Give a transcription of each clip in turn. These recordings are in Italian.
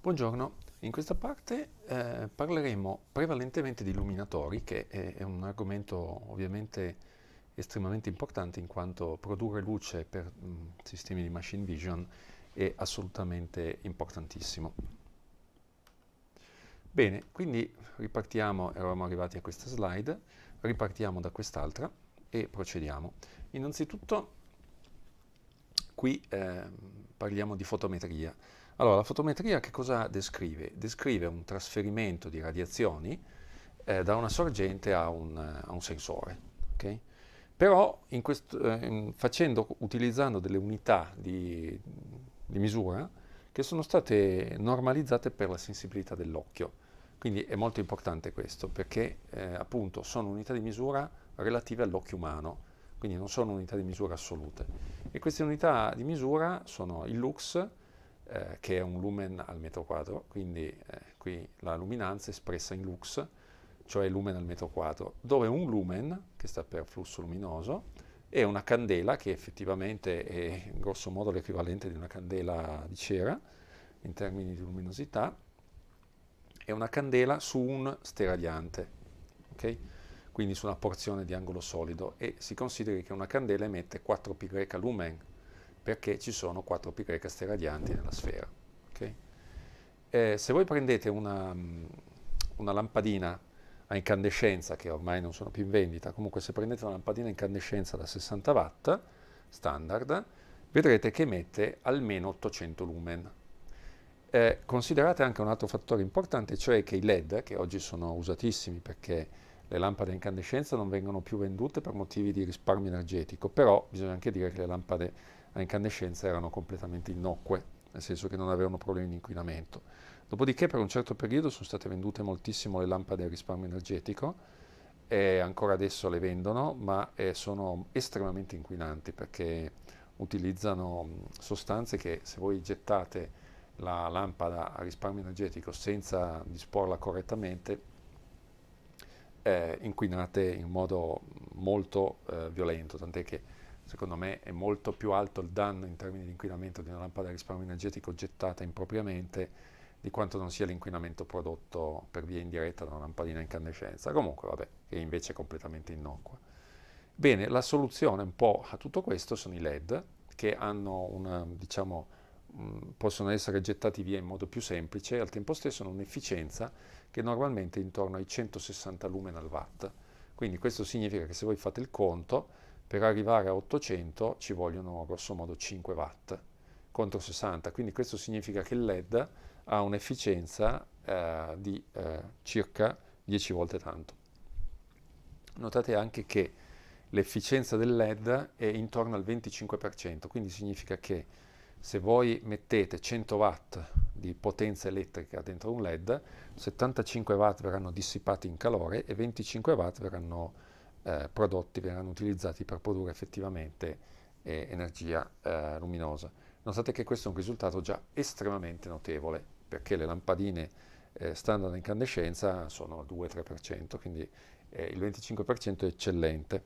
Buongiorno, in questa parte eh, parleremo prevalentemente di illuminatori, che è, è, un argomento ovviamente estremamente importante in quanto produrre luce per mh, mm, sistemi di machine vision è assolutamente importantissimo. Bene, quindi ripartiamo, eravamo arrivati a questa slide, ripartiamo da quest'altra e procediamo. Innanzitutto qui eh, parliamo di fotometria. Allora, la fotometria che cosa descrive? Descrive un trasferimento di radiazioni eh, da una sorgente a un, a un sensore. Okay? Però questo, eh, facendo, utilizzando delle unità di, di misura che sono state normalizzate per la sensibilità dell'occhio. Quindi è molto importante questo perché eh, appunto sono unità di misura relative all'occhio umano, quindi non sono unità di misura assolute. E queste unità di misura sono il lux, eh, che è un lumen al metro quadro, quindi eh, qui la luminanza è espressa in lux, cioè lumen al metro quadro, dove un lumen, che sta per flusso luminoso, è una candela che effettivamente è in grosso modo l'equivalente di una candela di cera in termini di luminosità, è una candela su un steragliante, okay? quindi su una porzione di angolo solido e si consideri che una candela emette 4 π lumen, perché ci sono 4 pi greca radianti nella sfera. Okay? Eh, se voi prendete una, mm, una, lampadina a incandescenza, che ormai non sono più in vendita, comunque se prendete una lampadina a incandescenza da 60 watt, standard, vedrete che emette almeno 800 lumen. Eh, considerate anche un altro fattore importante, cioè che i LED, che oggi sono usatissimi perché le lampade a incandescenza non vengono più vendute per motivi di risparmio energetico, però bisogna anche dire che le lampade a incandescenza erano completamente innocue, nel senso che non avevano problemi di inquinamento. Dopodiché per un certo periodo sono state vendute moltissimo le lampade a risparmio energetico, e ancora adesso le vendono, ma eh, sono estremamente inquinanti perché utilizzano mm, sostanze che se voi gettate la lampada a risparmio energetico senza disporla correttamente, eh, inquinate in modo molto eh, violento, tant'è che secondo me è molto più alto il danno in termini di inquinamento di una lampada a risparmio energetico gettata impropriamente di quanto non sia l'inquinamento prodotto per via indiretta da una lampadina a incandescenza. Comunque, vabbè, che è invece completamente innocua. Bene, la soluzione un po' a tutto questo sono i LED, che una, diciamo, possono essere gettati via in modo più semplice e al tempo stesso hanno un'efficienza che normalmente è intorno ai 160 lumen al watt. Quindi questo significa che se voi fate il conto, per arrivare a 800 ci vogliono grossomodo 5 watt contro 60, quindi questo significa che il LED ha un'efficienza eh, di eh, circa 10 volte tanto. Notate anche che l'efficienza del LED è intorno al 25%, quindi significa che se voi mettete 100 watt di potenza elettrica dentro un LED, 75 watt verranno dissipati in calore e 25 watt verranno eh, prodotti verranno utilizzati per produrre effettivamente eh, energia eh, luminosa. Notate che questo è un risultato già estremamente notevole, perché le lampadine eh, standard a incandescenza sono 2-3%, quindi eh, il 25% è eccellente.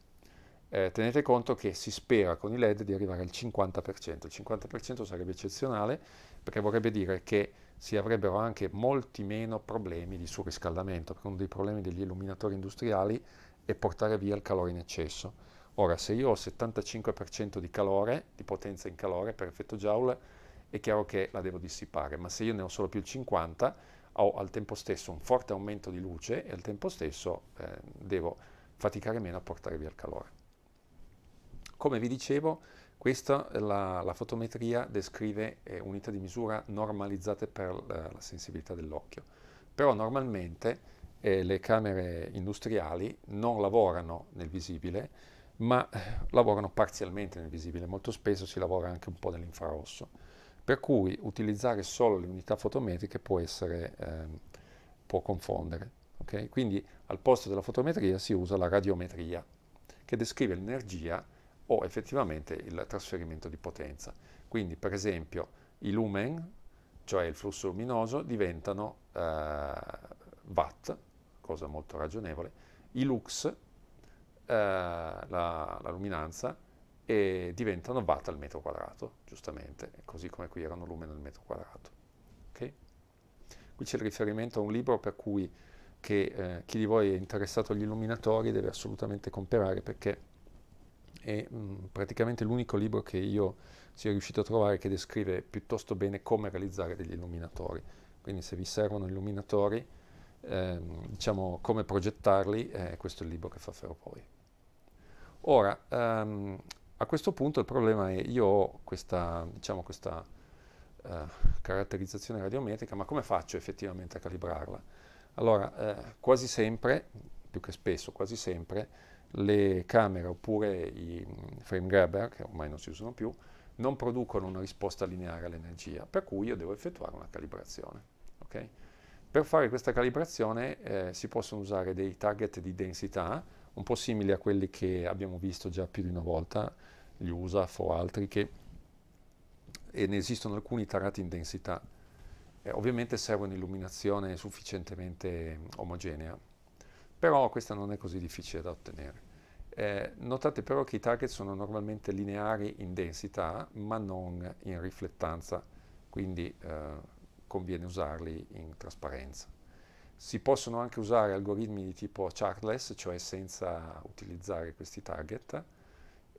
Eh, tenete conto che si spera con i LED di arrivare al 50%, il 50% sarebbe eccezionale perché vorrebbe dire che si avrebbero anche molti meno problemi di surriscaldamento, perché uno dei problemi degli illuminatori industriali e portare via il calore in eccesso. Ora, se io ho 75% di calore, di potenza in calore per effetto Joule, è chiaro che la devo dissipare, ma se io ne ho solo più il 50, ho al tempo stesso un forte aumento di luce e al tempo stesso eh, devo faticare meno a portare via il calore. Come vi dicevo, questa la, la fotometria descrive eh, unità di misura normalizzate per la, eh, la sensibilità dell'occhio, però normalmente eh, le camere industriali non lavorano nel visibile, ma eh, lavorano parzialmente nel visibile, molto spesso si lavora anche un po' nell'infrarosso, per cui utilizzare solo le unità fotometriche può, essere, eh, può confondere. Okay? Quindi al posto della fotometria si usa la radiometria, che descrive l'energia o effettivamente il trasferimento di potenza. Quindi per esempio i lumen, cioè il flusso luminoso, diventano eh, watt cosa molto ragionevole, i lux, eh, la, la, luminanza, e diventano watt al metro quadrato, giustamente, così come qui erano lumen al metro quadrato. Okay? Qui c'è il riferimento a un libro per cui che, eh, chi di voi è interessato agli illuminatori deve assolutamente comprare perché è mh, mm, praticamente l'unico libro che io sia riuscito a trovare che descrive piuttosto bene come realizzare degli illuminatori. Quindi se vi servono illuminatori eh, diciamo, come progettarli, eh, questo è il libro che farò poi. Ora, ehm, a questo punto il problema è, io ho questa, diciamo, questa eh, caratterizzazione radiometrica, ma come faccio effettivamente a calibrarla? Allora, eh, quasi sempre, più che spesso, quasi sempre, le camere oppure i frame grabber, che ormai non si usano più, non producono una risposta lineare all'energia, per cui io devo effettuare una calibrazione. Okay? Per fare questa calibrazione eh, si possono usare dei target di densità, un po' simili a quelli che abbiamo visto già più di una volta, gli USAF o altri, che, e ne esistono alcuni tarati in densità. Eh, ovviamente serve un'illuminazione sufficientemente mm, omogenea, però questa non è così difficile da ottenere. Eh, notate però che i target sono normalmente lineari in densità, ma non in riflettanza, quindi eh, conviene usarli in trasparenza. Si possono anche usare algoritmi di tipo chartless, cioè senza utilizzare questi target,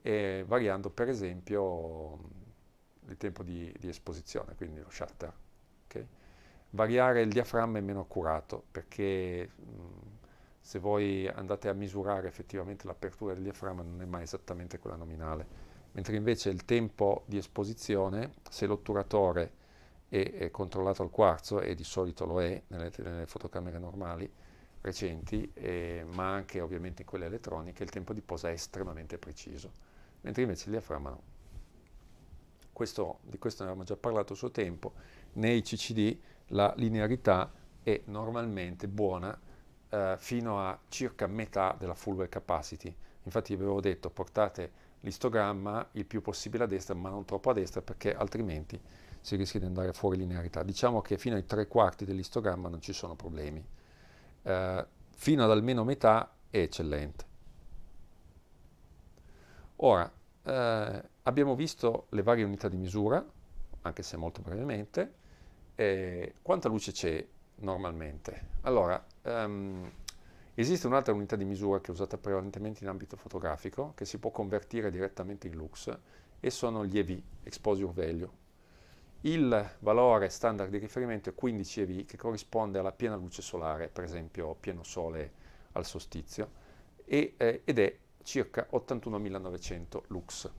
e variando per esempio il tempo di, di esposizione, quindi lo shutter. Okay? Variare il diaframma è meno accurato perché mh, se voi andate a misurare effettivamente l'apertura del diaframma non è mai esattamente quella nominale, mentre invece il tempo di esposizione, se l'otturatore è è, controllato al quarzo e di solito lo è nelle, nelle fotocamere normali recenti, eh, ma anche ovviamente in quelle elettroniche, il tempo di posa è estremamente preciso, mentre invece il diaframma no. Questo, di questo ne avevamo già parlato a suo tempo, nei CCD la linearità è normalmente buona eh, fino a circa metà della full wave capacity, infatti vi avevo detto portate l'istogramma il più possibile a destra ma non troppo a destra perché altrimenti si rischia di andare fuori linearità. Diciamo che fino ai tre quarti dell'istogramma non ci sono problemi, eh, fino ad almeno metà è eccellente. Ora, eh, abbiamo visto le varie unità di misura, anche se molto brevemente, eh, quanta luce c'è normalmente? Allora, um, esiste un'altra unità di misura che è usata prevalentemente in ambito fotografico, che si può convertire direttamente in lux, e sono gli EV, Exposure Value, il valore standard di riferimento è 15 EV, che corrisponde alla piena luce solare, per esempio pieno sole al solstizio, e, eh, ed è circa 81.900 lux.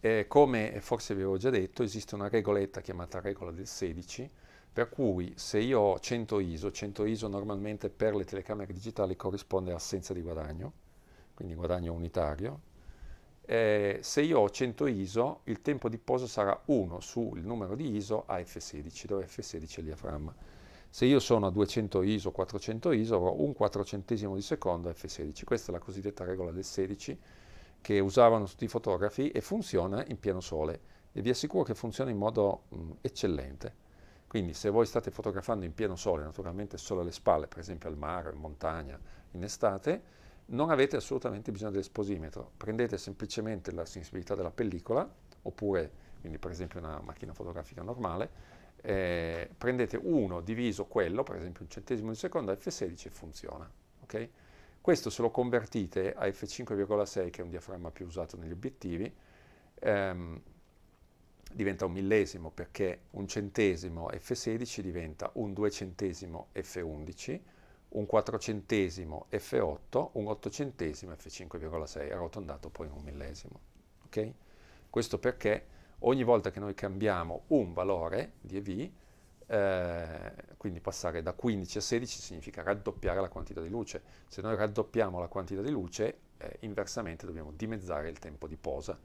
Eh, come forse vi avevo già detto, esiste una regoletta chiamata regola del 16, per cui se io ho 100 ISO, 100 ISO normalmente per le telecamere digitali corrisponde all'assenza di guadagno, quindi guadagno unitario, eh, se io ho 100 ISO, il tempo di posa sarà 1 sul numero di ISO a F16, dove F16 è il diaframma. Se io sono a 200 ISO, 400 ISO, avrò un quattrocentesimo di secondo a F16. Questa è la cosiddetta regola del 16 che usavano tutti i fotografi e funziona in pieno sole. E vi assicuro che funziona in modo mh, eccellente. Quindi se voi state fotografando in pieno sole, naturalmente solo alle spalle, per esempio al mare, in montagna, in estate, non avete assolutamente bisogno dell'esposimetro, prendete semplicemente la sensibilità della pellicola, oppure, quindi per esempio una macchina fotografica normale, eh, prendete 1 diviso quello, per esempio un centesimo di secondo, f16 e funziona. Okay? Questo se lo convertite a f5,6, che è un diaframma più usato negli obiettivi, ehm, diventa un millesimo perché un centesimo f16 diventa un duecentesimo f11 un quattrocentesimo F8, un ottocentesimo F5,6, arrotondato poi in un millesimo. Okay? Questo perché ogni volta che noi cambiamo un valore di EV, eh, quindi passare da 15 a 16 significa raddoppiare la quantità di luce. Se noi raddoppiamo la quantità di luce, eh, inversamente dobbiamo dimezzare il tempo di posa,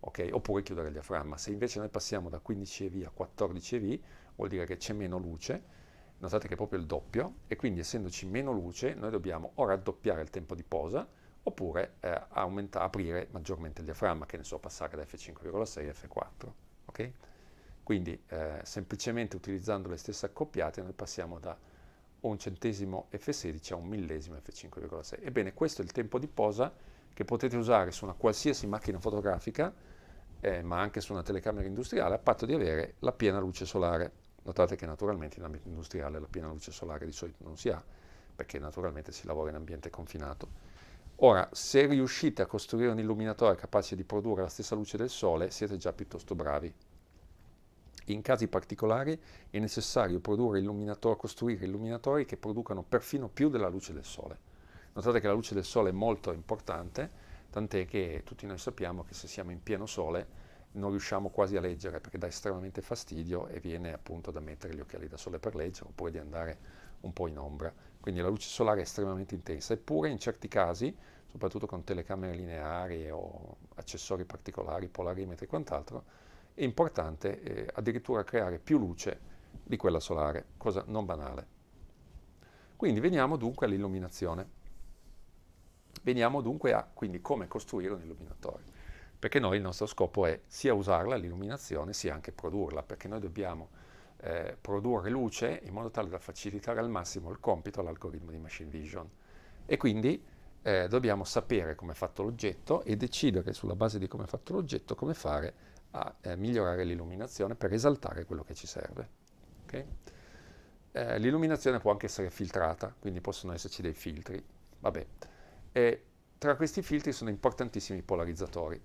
okay? oppure chiudere il diaframma. Se invece noi passiamo da 15 EV a 14 EV, vuol dire che c'è meno luce, notate che è proprio il doppio, e quindi essendoci meno luce noi dobbiamo o raddoppiare il tempo di posa oppure eh, aprire maggiormente il diaframma, che ne so, passare da F5,6 a F4. Okay? Quindi eh, semplicemente utilizzando le stesse accoppiate noi passiamo da un centesimo F16 a un millesimo F5,6. Ebbene, questo è il tempo di posa che potete usare su una qualsiasi macchina fotografica, eh, ma anche su una telecamera industriale, a patto di avere la piena luce solare. Notate che naturalmente in ambito industriale la piena luce solare di solito non si ha, perché naturalmente si lavora in ambiente confinato. Ora, se riuscite a costruire un illuminatore capace di produrre la stessa luce del sole, siete già piuttosto bravi. In casi particolari è necessario illuminator, costruire illuminatori che producano perfino più della luce del sole. Notate che la luce del sole è molto importante, tant'è che tutti noi sappiamo che se siamo in pieno sole non riusciamo quasi a leggere perché dà estremamente fastidio e viene appunto da mettere gli occhiali da sole per leggere oppure di andare un po' in ombra. Quindi la luce solare è estremamente intensa, eppure in certi casi, soprattutto con telecamere lineari o accessori particolari, polarimetri e quant'altro, è importante eh, addirittura creare più luce di quella solare, cosa non banale. Quindi veniamo dunque all'illuminazione. Veniamo dunque a quindi, come costruire un illuminatore perché noi il nostro scopo è sia usarla, l'illuminazione, sia anche produrla, perché noi dobbiamo eh, produrre luce in modo tale da facilitare al massimo il compito all'algoritmo di machine vision. E quindi eh, dobbiamo sapere come è fatto l'oggetto e decidere sulla base di come è fatto l'oggetto come fare a eh, migliorare l'illuminazione per esaltare quello che ci serve. Okay? Eh, l'illuminazione può anche essere filtrata, quindi possono esserci dei filtri. Vabbè. E tra questi filtri sono importantissimi i polarizzatori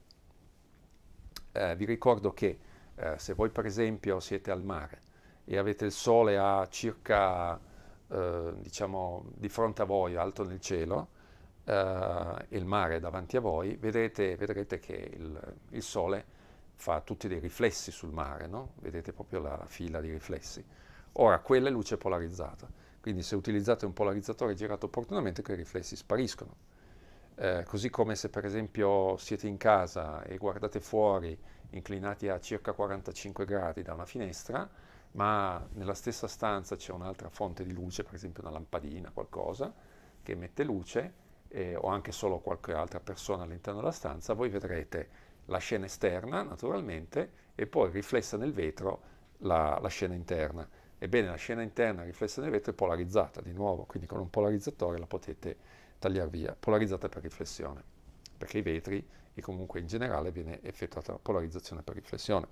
eh, vi ricordo che eh, se voi per esempio siete al mare e avete il sole a circa, eh, diciamo, di fronte a voi, alto nel cielo, eh, e il mare davanti a voi, vedrete, vedrete che il, il, sole fa tutti dei riflessi sul mare, no? vedete proprio la fila di riflessi. Ora, quella è luce polarizzata, quindi se utilizzate un polarizzatore girato opportunamente, quei riflessi spariscono. Eh, così come se per esempio siete in casa e guardate fuori inclinati a circa 45 gradi da una finestra, ma nella stessa stanza c'è un'altra fonte di luce, per esempio una lampadina, qualcosa che emette luce, eh, o anche solo qualche altra persona all'interno della stanza, voi vedrete la scena esterna naturalmente e poi riflessa nel vetro la, la scena interna. Ebbene, la scena interna riflessa nel vetro è polarizzata di nuovo, quindi con un polarizzatore la potete tagliare via, polarizzata per riflessione, perché i vetri e comunque in generale viene effettuata polarizzazione per riflessione.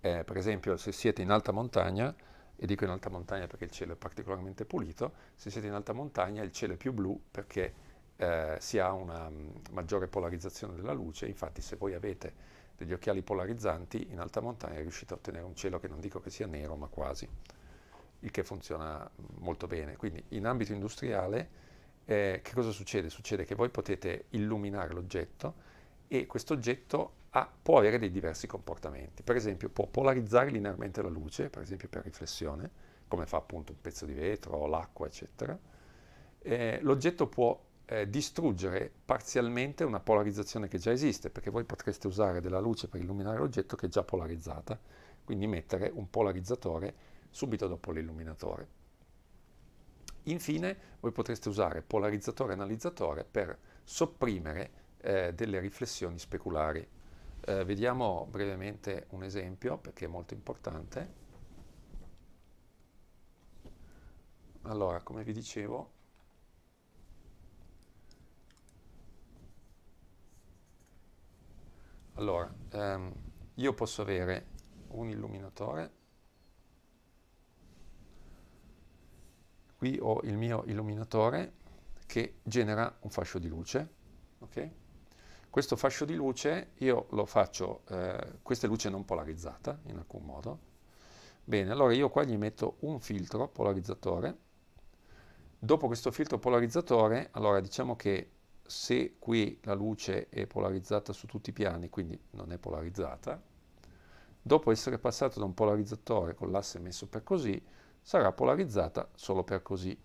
Eh, per esempio se siete in alta montagna, e dico in alta montagna perché il cielo è particolarmente pulito, se siete in alta montagna il cielo è più blu perché eh, si ha una mm, maggiore polarizzazione della luce, infatti se voi avete degli occhiali polarizzanti in alta montagna riuscite a ottenere un cielo che non dico che sia nero ma quasi, il che funziona molto bene. Quindi in ambito industriale eh, che cosa succede? Succede che voi potete illuminare l'oggetto e questo oggetto ha, può avere dei diversi comportamenti. Per esempio può polarizzare linearmente la luce, per esempio per riflessione, come fa appunto un pezzo di vetro o l'acqua, eccetera. Eh, l'oggetto può eh, distruggere parzialmente una polarizzazione che già esiste, perché voi potreste usare della luce per illuminare l'oggetto che è già polarizzata, quindi mettere un polarizzatore subito dopo l'illuminatore. Infine voi potreste usare polarizzatore e analizzatore per sopprimere eh, delle riflessioni speculari. Eh, vediamo brevemente un esempio perché è molto importante. Allora, come vi dicevo, allora, ehm, io posso avere un illuminatore Qui ho il mio illuminatore che genera un fascio di luce. Okay? Questo fascio di luce io lo faccio, eh, questa è luce non polarizzata in alcun modo. Bene, allora io qua gli metto un filtro polarizzatore. Dopo questo filtro polarizzatore, allora diciamo che se qui la luce è polarizzata su tutti i piani, quindi non è polarizzata, dopo essere passato da un polarizzatore con l'asse messo per così, sarà polarizzata solo per così.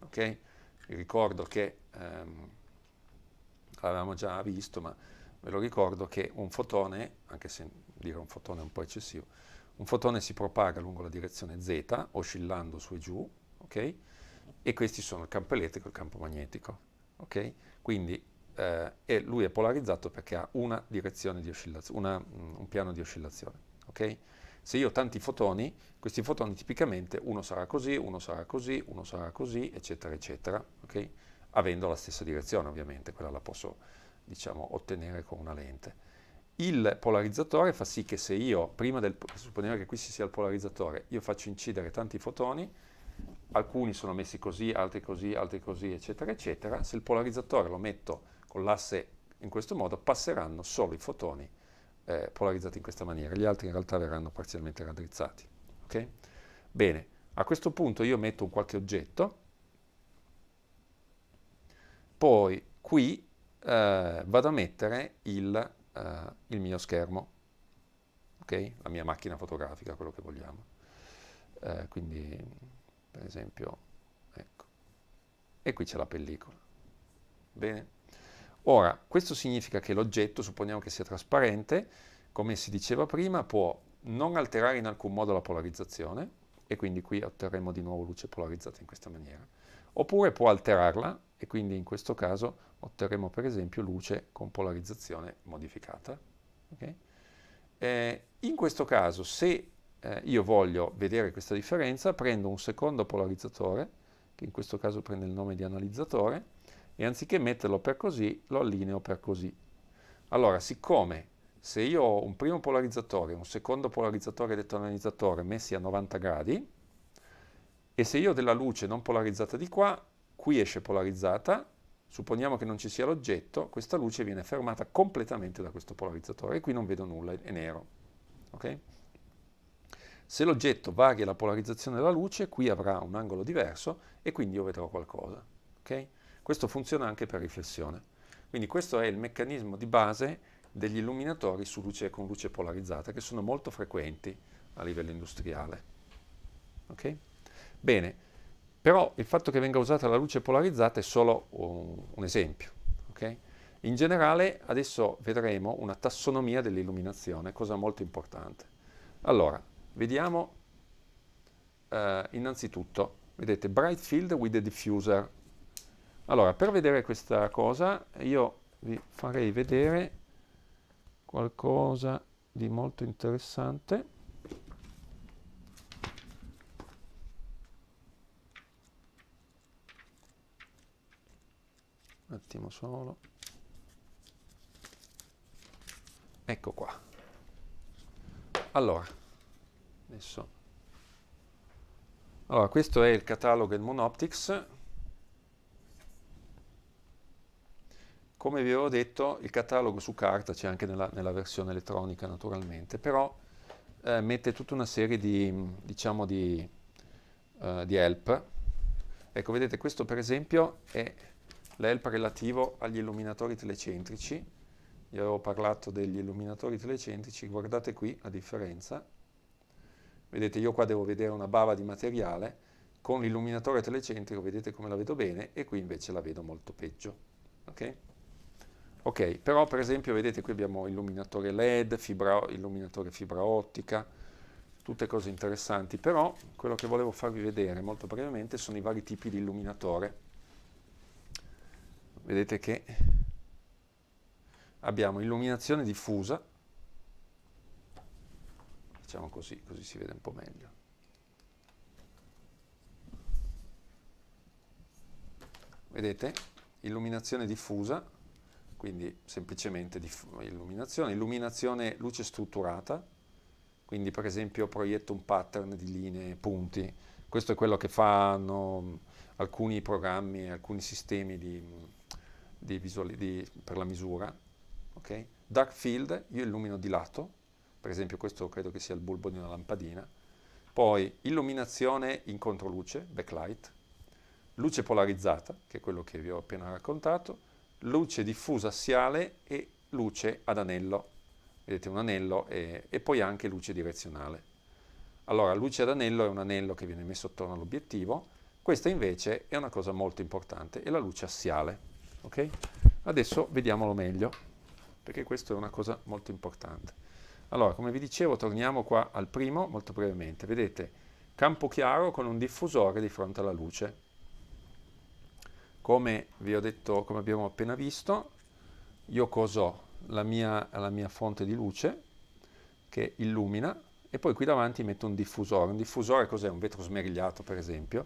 Okay? Ricordo che, ehm, l'avevamo già visto, ma ve lo ricordo che un fotone, anche se dire un fotone è un po' eccessivo, un fotone si propaga lungo la direzione z, oscillando su e giù, okay? e questi sono il campo elettrico e il campo magnetico. Okay? Quindi eh, e lui è polarizzato perché ha una direzione di oscillazione, una, un piano di oscillazione. Okay? Se io ho tanti fotoni, questi fotoni tipicamente uno sarà così, uno sarà così, uno sarà così, eccetera, eccetera, okay? avendo la stessa direzione ovviamente, quella la posso diciamo, ottenere con una lente. Il polarizzatore fa sì che se io, prima del, supponiamo che qui ci sia il polarizzatore, io faccio incidere tanti fotoni, alcuni sono messi così, altri così, altri così, eccetera, eccetera, se il polarizzatore lo metto con l'asse in questo modo, passeranno solo i fotoni eh, polarizzati in questa maniera, gli altri in realtà verranno parzialmente raddrizzati. Okay? Bene, a questo punto io metto un qualche oggetto, poi qui eh, vado a mettere il, eh, il mio schermo, okay? la mia macchina fotografica, quello che vogliamo. Eh, quindi, per esempio, ecco, e qui c'è la pellicola. Bene? Ora, questo significa che l'oggetto, supponiamo che sia trasparente, come si diceva prima, può non alterare in alcun modo la polarizzazione, e quindi qui otterremo di nuovo luce polarizzata in questa maniera, oppure può alterarla, e quindi in questo caso otterremo per esempio luce con polarizzazione modificata. Okay? Eh, in questo caso, se eh, io voglio vedere questa differenza, prendo un secondo polarizzatore, che in questo caso prende il nome di analizzatore, e anziché metterlo per così lo allineo per così. Allora, siccome se io ho un primo polarizzatore, un secondo polarizzatore e detonalizzatore messi a 90 gradi, e se io ho della luce non polarizzata di qua, qui esce polarizzata, supponiamo che non ci sia l'oggetto, questa luce viene fermata completamente da questo polarizzatore e qui non vedo nulla, è nero. Okay? Se l'oggetto varia la polarizzazione della luce, qui avrà un angolo diverso e quindi io vedrò qualcosa. Okay? Questo funziona anche per riflessione. Quindi questo è il meccanismo di base degli illuminatori su luce, con luce polarizzata, che sono molto frequenti a livello industriale. Ok? Bene, però il fatto che venga usata la luce polarizzata è solo un, un esempio. Okay? In generale adesso vedremo una tassonomia dell'illuminazione, cosa molto importante. Allora, vediamo eh, innanzitutto, vedete, bright field with a diffuser, allora, per vedere questa cosa, io vi farei vedere qualcosa di molto interessante. Un attimo solo. Ecco qua. Allora, adesso. Allora, questo è il catalogo del Monoptics. Come vi avevo detto, il catalogo su carta c'è anche nella, nella, versione elettronica naturalmente, però eh, mette tutta una serie di, diciamo di, uh, di help. Ecco, vedete, questo per esempio è l'help relativo agli illuminatori telecentrici. Vi avevo parlato degli illuminatori telecentrici, guardate qui la differenza. Vedete, io qua devo vedere una bava di materiale, con l'illuminatore telecentrico vedete come la vedo bene e qui invece la vedo molto peggio. Okay? Ok, però per esempio vedete qui abbiamo illuminatore LED, fibra, illuminatore fibra ottica, tutte cose interessanti, però quello che volevo farvi vedere molto brevemente sono i vari tipi di illuminatore. Vedete che abbiamo illuminazione diffusa, facciamo così, così si vede un po' meglio. Vedete? Illuminazione diffusa quindi semplicemente illuminazione, illuminazione luce strutturata, quindi per esempio proietto un pattern di linee, punti, questo è quello che fanno mm, alcuni programmi, alcuni sistemi di, mm, di visuali, di, per la misura. Okay? Dark field, io illumino di lato, per esempio questo credo che sia il bulbo di una lampadina, poi illuminazione in controluce, backlight, luce polarizzata, che è quello che vi ho appena raccontato, luce diffusa assiale e luce ad anello. Vedete un anello e, e poi anche luce direzionale. Allora, luce ad anello è un anello che viene messo attorno all'obiettivo, questa invece è una cosa molto importante, è la luce assiale. Okay? Adesso vediamolo meglio, perché questa è una cosa molto importante. Allora, come vi dicevo, torniamo qua al primo molto brevemente. Vedete, campo chiaro con un diffusore di fronte alla luce come vi ho detto, come abbiamo appena visto, io cos'ho? La mia, la mia fonte di luce che illumina e poi qui davanti metto un diffusore. Un diffusore cos'è? Un vetro smerigliato, per esempio,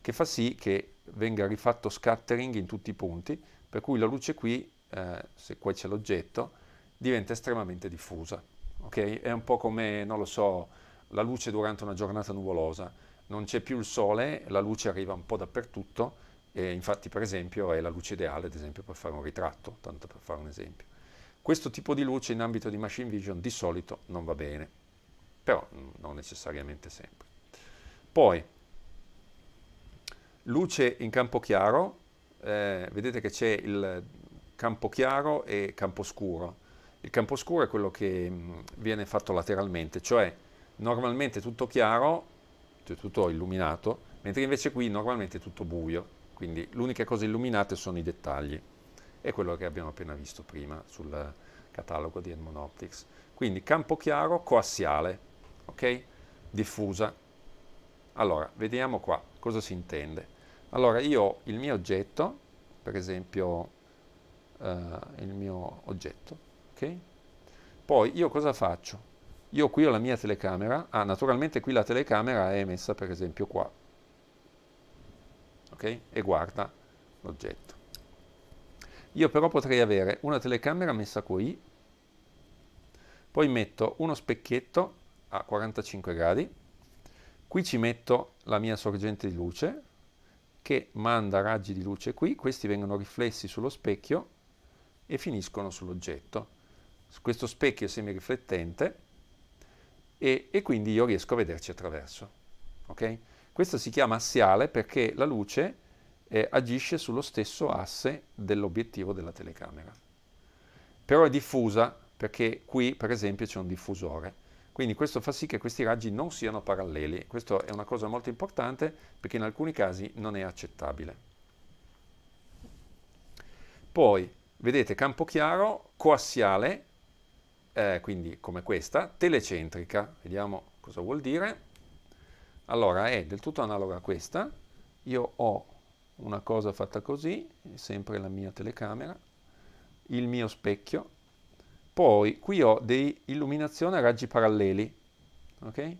che fa sì che venga rifatto scattering in tutti i punti, per cui la luce qui, eh, se qua c'è l'oggetto, diventa estremamente diffusa. Okay? È un po' come, non lo so, la luce durante una giornata nuvolosa. Non c'è più il sole, la luce arriva un po' dappertutto, e infatti, per esempio, è la luce ideale, ad esempio, per fare un ritratto, tanto per fare un esempio. Questo tipo di luce in ambito di machine vision di solito non va bene, però non necessariamente sempre. Poi, luce in campo chiaro, eh, vedete che c'è il campo chiaro e campo scuro. Il campo scuro è quello che mm, viene fatto lateralmente, cioè normalmente tutto chiaro, cioè tutto illuminato, mentre invece qui normalmente è tutto buio. Quindi l'unica cosa illuminata sono i dettagli. È quello che abbiamo appena visto prima sul catalogo di Edmond Optics. Quindi campo chiaro coassiale, ok? Diffusa. Allora, vediamo qua cosa si intende. Allora, io ho il mio oggetto, per esempio eh, il mio oggetto, ok? Poi io cosa faccio? Io qui ho la mia telecamera, ah naturalmente qui la telecamera è messa per esempio qua, okay? e guarda l'oggetto. Io però potrei avere una telecamera messa qui, poi metto uno specchietto a 45 gradi, qui ci metto la mia sorgente di luce che manda raggi di luce qui, questi vengono riflessi sullo specchio e finiscono sull'oggetto. Questo specchio è semiriflettente e, e quindi io riesco a vederci attraverso. Okay? Questo si chiama assiale perché la luce eh, agisce sullo stesso asse dell'obiettivo della telecamera. Però è diffusa perché qui per esempio c'è un diffusore. Quindi questo fa sì che questi raggi non siano paralleli. Questa è una cosa molto importante perché in alcuni casi non è accettabile. Poi vedete campo chiaro, coassiale, eh, quindi come questa, telecentrica. Vediamo cosa vuol dire. Allora è del tutto analoga a questa, io ho una cosa fatta così, sempre la mia telecamera, il mio specchio, poi qui ho dei illuminazione a raggi paralleli, ok?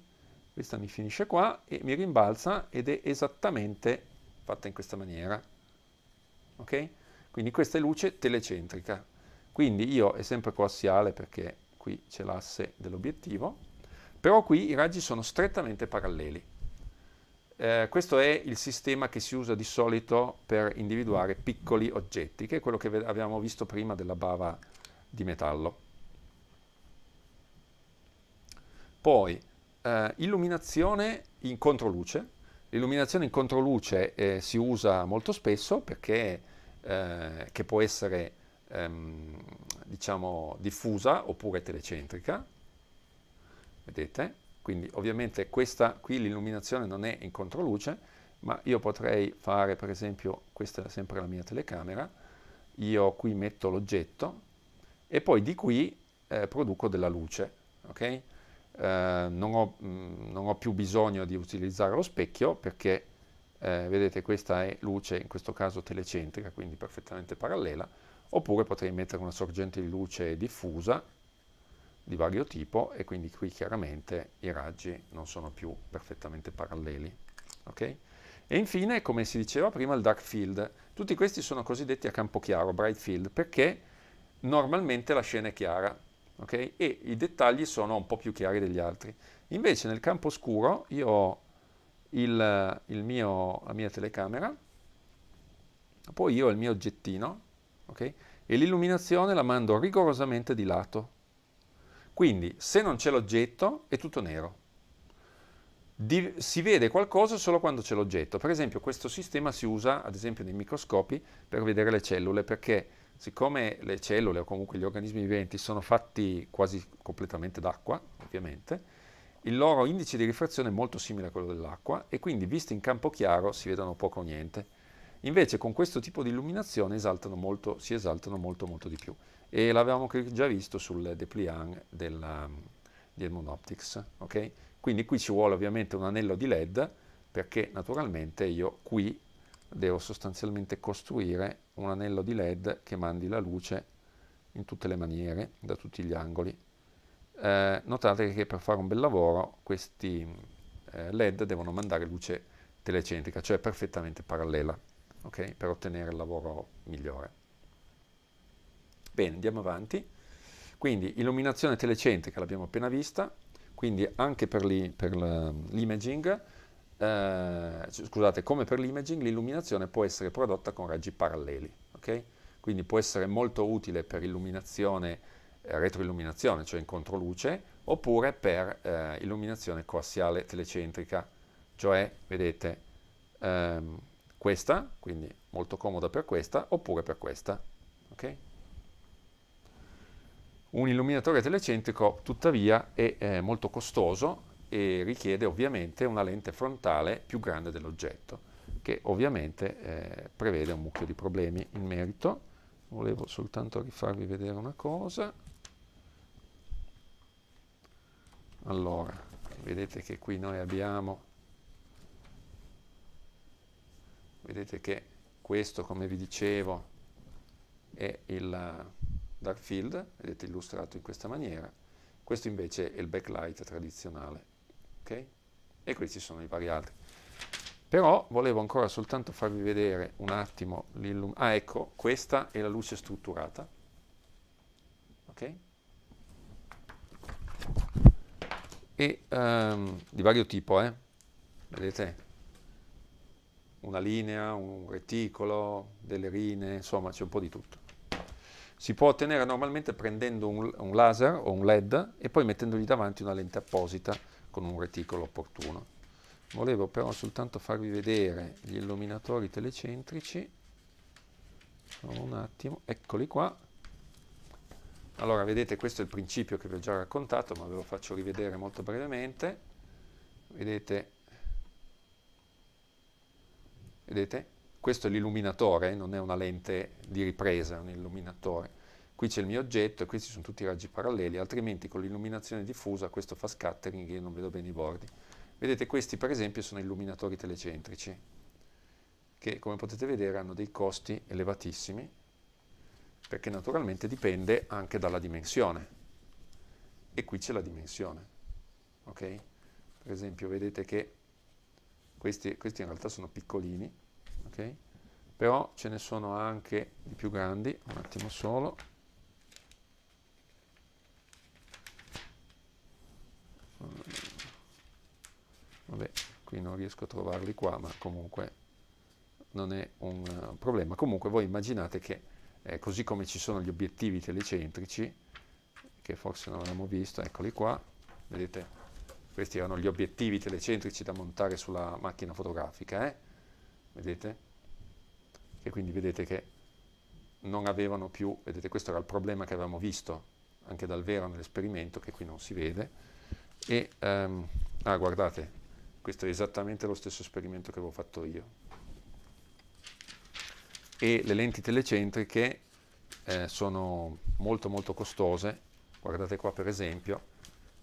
Questa mi finisce qua e mi rimbalza ed è esattamente fatta in questa maniera, ok? Quindi questa è luce telecentrica, quindi io è sempre coassiale perché qui c'è l'asse dell'obiettivo, però qui i raggi sono strettamente paralleli. Eh, questo è il sistema che si usa di solito per individuare piccoli oggetti, che è quello che abbiamo visto prima della bava di metallo. Poi, eh, illuminazione in controluce. L'illuminazione in controluce eh, si usa molto spesso perché eh, che può essere ehm, diciamo, diffusa oppure telecentrica. Vedete? Quindi ovviamente questa qui l'illuminazione non è in controluce, ma io potrei fare per esempio, questa è sempre la mia telecamera, io qui metto l'oggetto e poi di qui eh, produco della luce, okay? eh, non, ho, mh, mm, non, ho, più bisogno di utilizzare lo specchio perché eh, vedete questa è luce in questo caso telecentrica, quindi perfettamente parallela, oppure potrei mettere una sorgente di luce diffusa di vario tipo e quindi qui chiaramente i raggi non sono più perfettamente paralleli. Okay? E infine, come si diceva prima, il dark field. Tutti questi sono cosiddetti a campo chiaro, bright field, perché normalmente la scena è chiara okay? e i dettagli sono un po' più chiari degli altri. Invece nel campo scuro io ho il, il mio, la mia telecamera, poi io ho il mio oggettino okay? e l'illuminazione la mando rigorosamente di lato quindi se non c'è l'oggetto è tutto nero. Di, si vede qualcosa solo quando c'è l'oggetto. Per esempio questo sistema si usa ad esempio nei microscopi per vedere le cellule perché siccome le cellule o comunque gli organismi viventi sono fatti quasi completamente d'acqua, ovviamente, il loro indice di rifrazione è molto simile a quello dell'acqua e quindi visto in campo chiaro si vedono poco o niente. Invece con questo tipo di illuminazione esaltano molto, si esaltano molto molto di più e l'avevamo già visto sul dépliant della, di Edmund Optics. Okay? Quindi qui ci vuole ovviamente un anello di LED perché naturalmente io qui devo sostanzialmente costruire un anello di LED che mandi la luce in tutte le maniere, da tutti gli angoli. Eh, notate che per fare un bel lavoro questi eh, LED devono mandare luce telecentrica, cioè perfettamente parallela, okay? per ottenere il lavoro migliore. Bene, andiamo avanti. Quindi illuminazione telecentrica l'abbiamo appena vista, quindi anche per, l'imaging, eh, scusate, come per l'imaging l'illuminazione può essere prodotta con raggi paralleli, okay? Quindi può essere molto utile per illuminazione, eh, retroilluminazione, cioè in controluce, oppure per eh, illuminazione coassiale telecentrica, cioè, vedete, ehm, questa, quindi molto comoda per questa, oppure per questa, okay? Un illuminatore telecentrico tuttavia è eh, molto costoso e richiede ovviamente una lente frontale più grande dell'oggetto, che ovviamente eh, prevede un mucchio di problemi in merito. Volevo soltanto rifarvi vedere una cosa. Allora, vedete che qui noi abbiamo, vedete che questo, come vi dicevo, è il dark field vedete illustrato in questa maniera questo invece è il backlight tradizionale ok? e questi sono i vari altri però volevo ancora soltanto farvi vedere un attimo l'illuminazione ah ecco questa è la luce strutturata ok e um, di vario tipo eh? vedete una linea un reticolo delle rine insomma c'è un po' di tutto si può ottenere normalmente prendendo un, un, laser o un LED e poi mettendogli davanti una lente apposita con un reticolo opportuno. Volevo però soltanto farvi vedere gli illuminatori telecentrici. Solo un attimo, eccoli qua. Allora vedete questo è il principio che vi ho già raccontato ma ve lo faccio rivedere molto brevemente. Vedete, vedete questo è l'illuminatore, non è una lente di ripresa, è un illuminatore. Qui c'è il mio oggetto e questi sono tutti i raggi paralleli, altrimenti con l'illuminazione diffusa questo fa scattering e io non vedo bene i bordi. Vedete questi per esempio sono illuminatori telecentrici, che come potete vedere hanno dei costi elevatissimi, perché naturalmente dipende anche dalla dimensione. E qui c'è la dimensione, ok? Per esempio vedete che questi, questi in realtà sono piccolini, okay? però ce ne sono anche di più grandi, un attimo solo. Vabbè, qui non riesco a trovarli qua, ma comunque non è un uh, problema. Comunque voi immaginate che eh, così come ci sono gli obiettivi telecentrici, che forse non abbiamo visto, eccoli qua, vedete, questi erano gli obiettivi telecentrici da montare sulla macchina fotografica, eh? vedete? E quindi vedete che non avevano più, vedete questo era il problema che avevamo visto anche dal vero nell'esperimento, che qui non si vede, e, um, ah guardate, questo è esattamente lo stesso esperimento che avevo fatto io. E le lenti telecentriche eh, sono molto molto costose, guardate qua per esempio,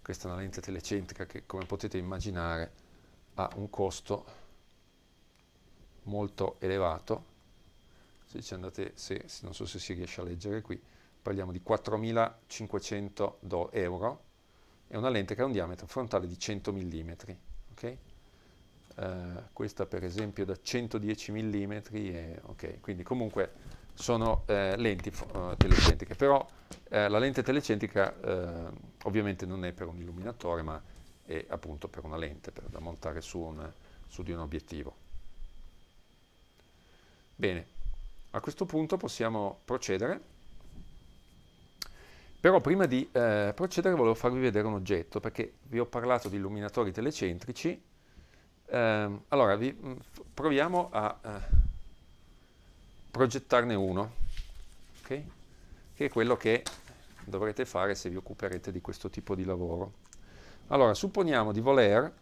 questa è una lente telecentrica che come potete immaginare ha un costo molto elevato, se ci andate, se, se non so se si riesce a leggere qui, parliamo di 4.500 euro, è una lente che ha un diametro frontale di 100 mm. Okay? Uh, questa per esempio da 110 mm, è, okay. quindi comunque sono eh, lenti uh, telecentriche, però eh, la lente telecentrica eh, ovviamente non è per un illuminatore, ma è appunto per una lente, per, da montare su, un, su di un obiettivo. Bene, a questo punto possiamo procedere. Però prima di eh, procedere volevo farvi vedere un oggetto, perché vi ho parlato di illuminatori telecentrici. Eh, allora, vi, mm, proviamo a eh, progettarne uno, okay? che è quello che dovrete fare se vi occuperete di questo tipo di lavoro. Allora, supponiamo di voler,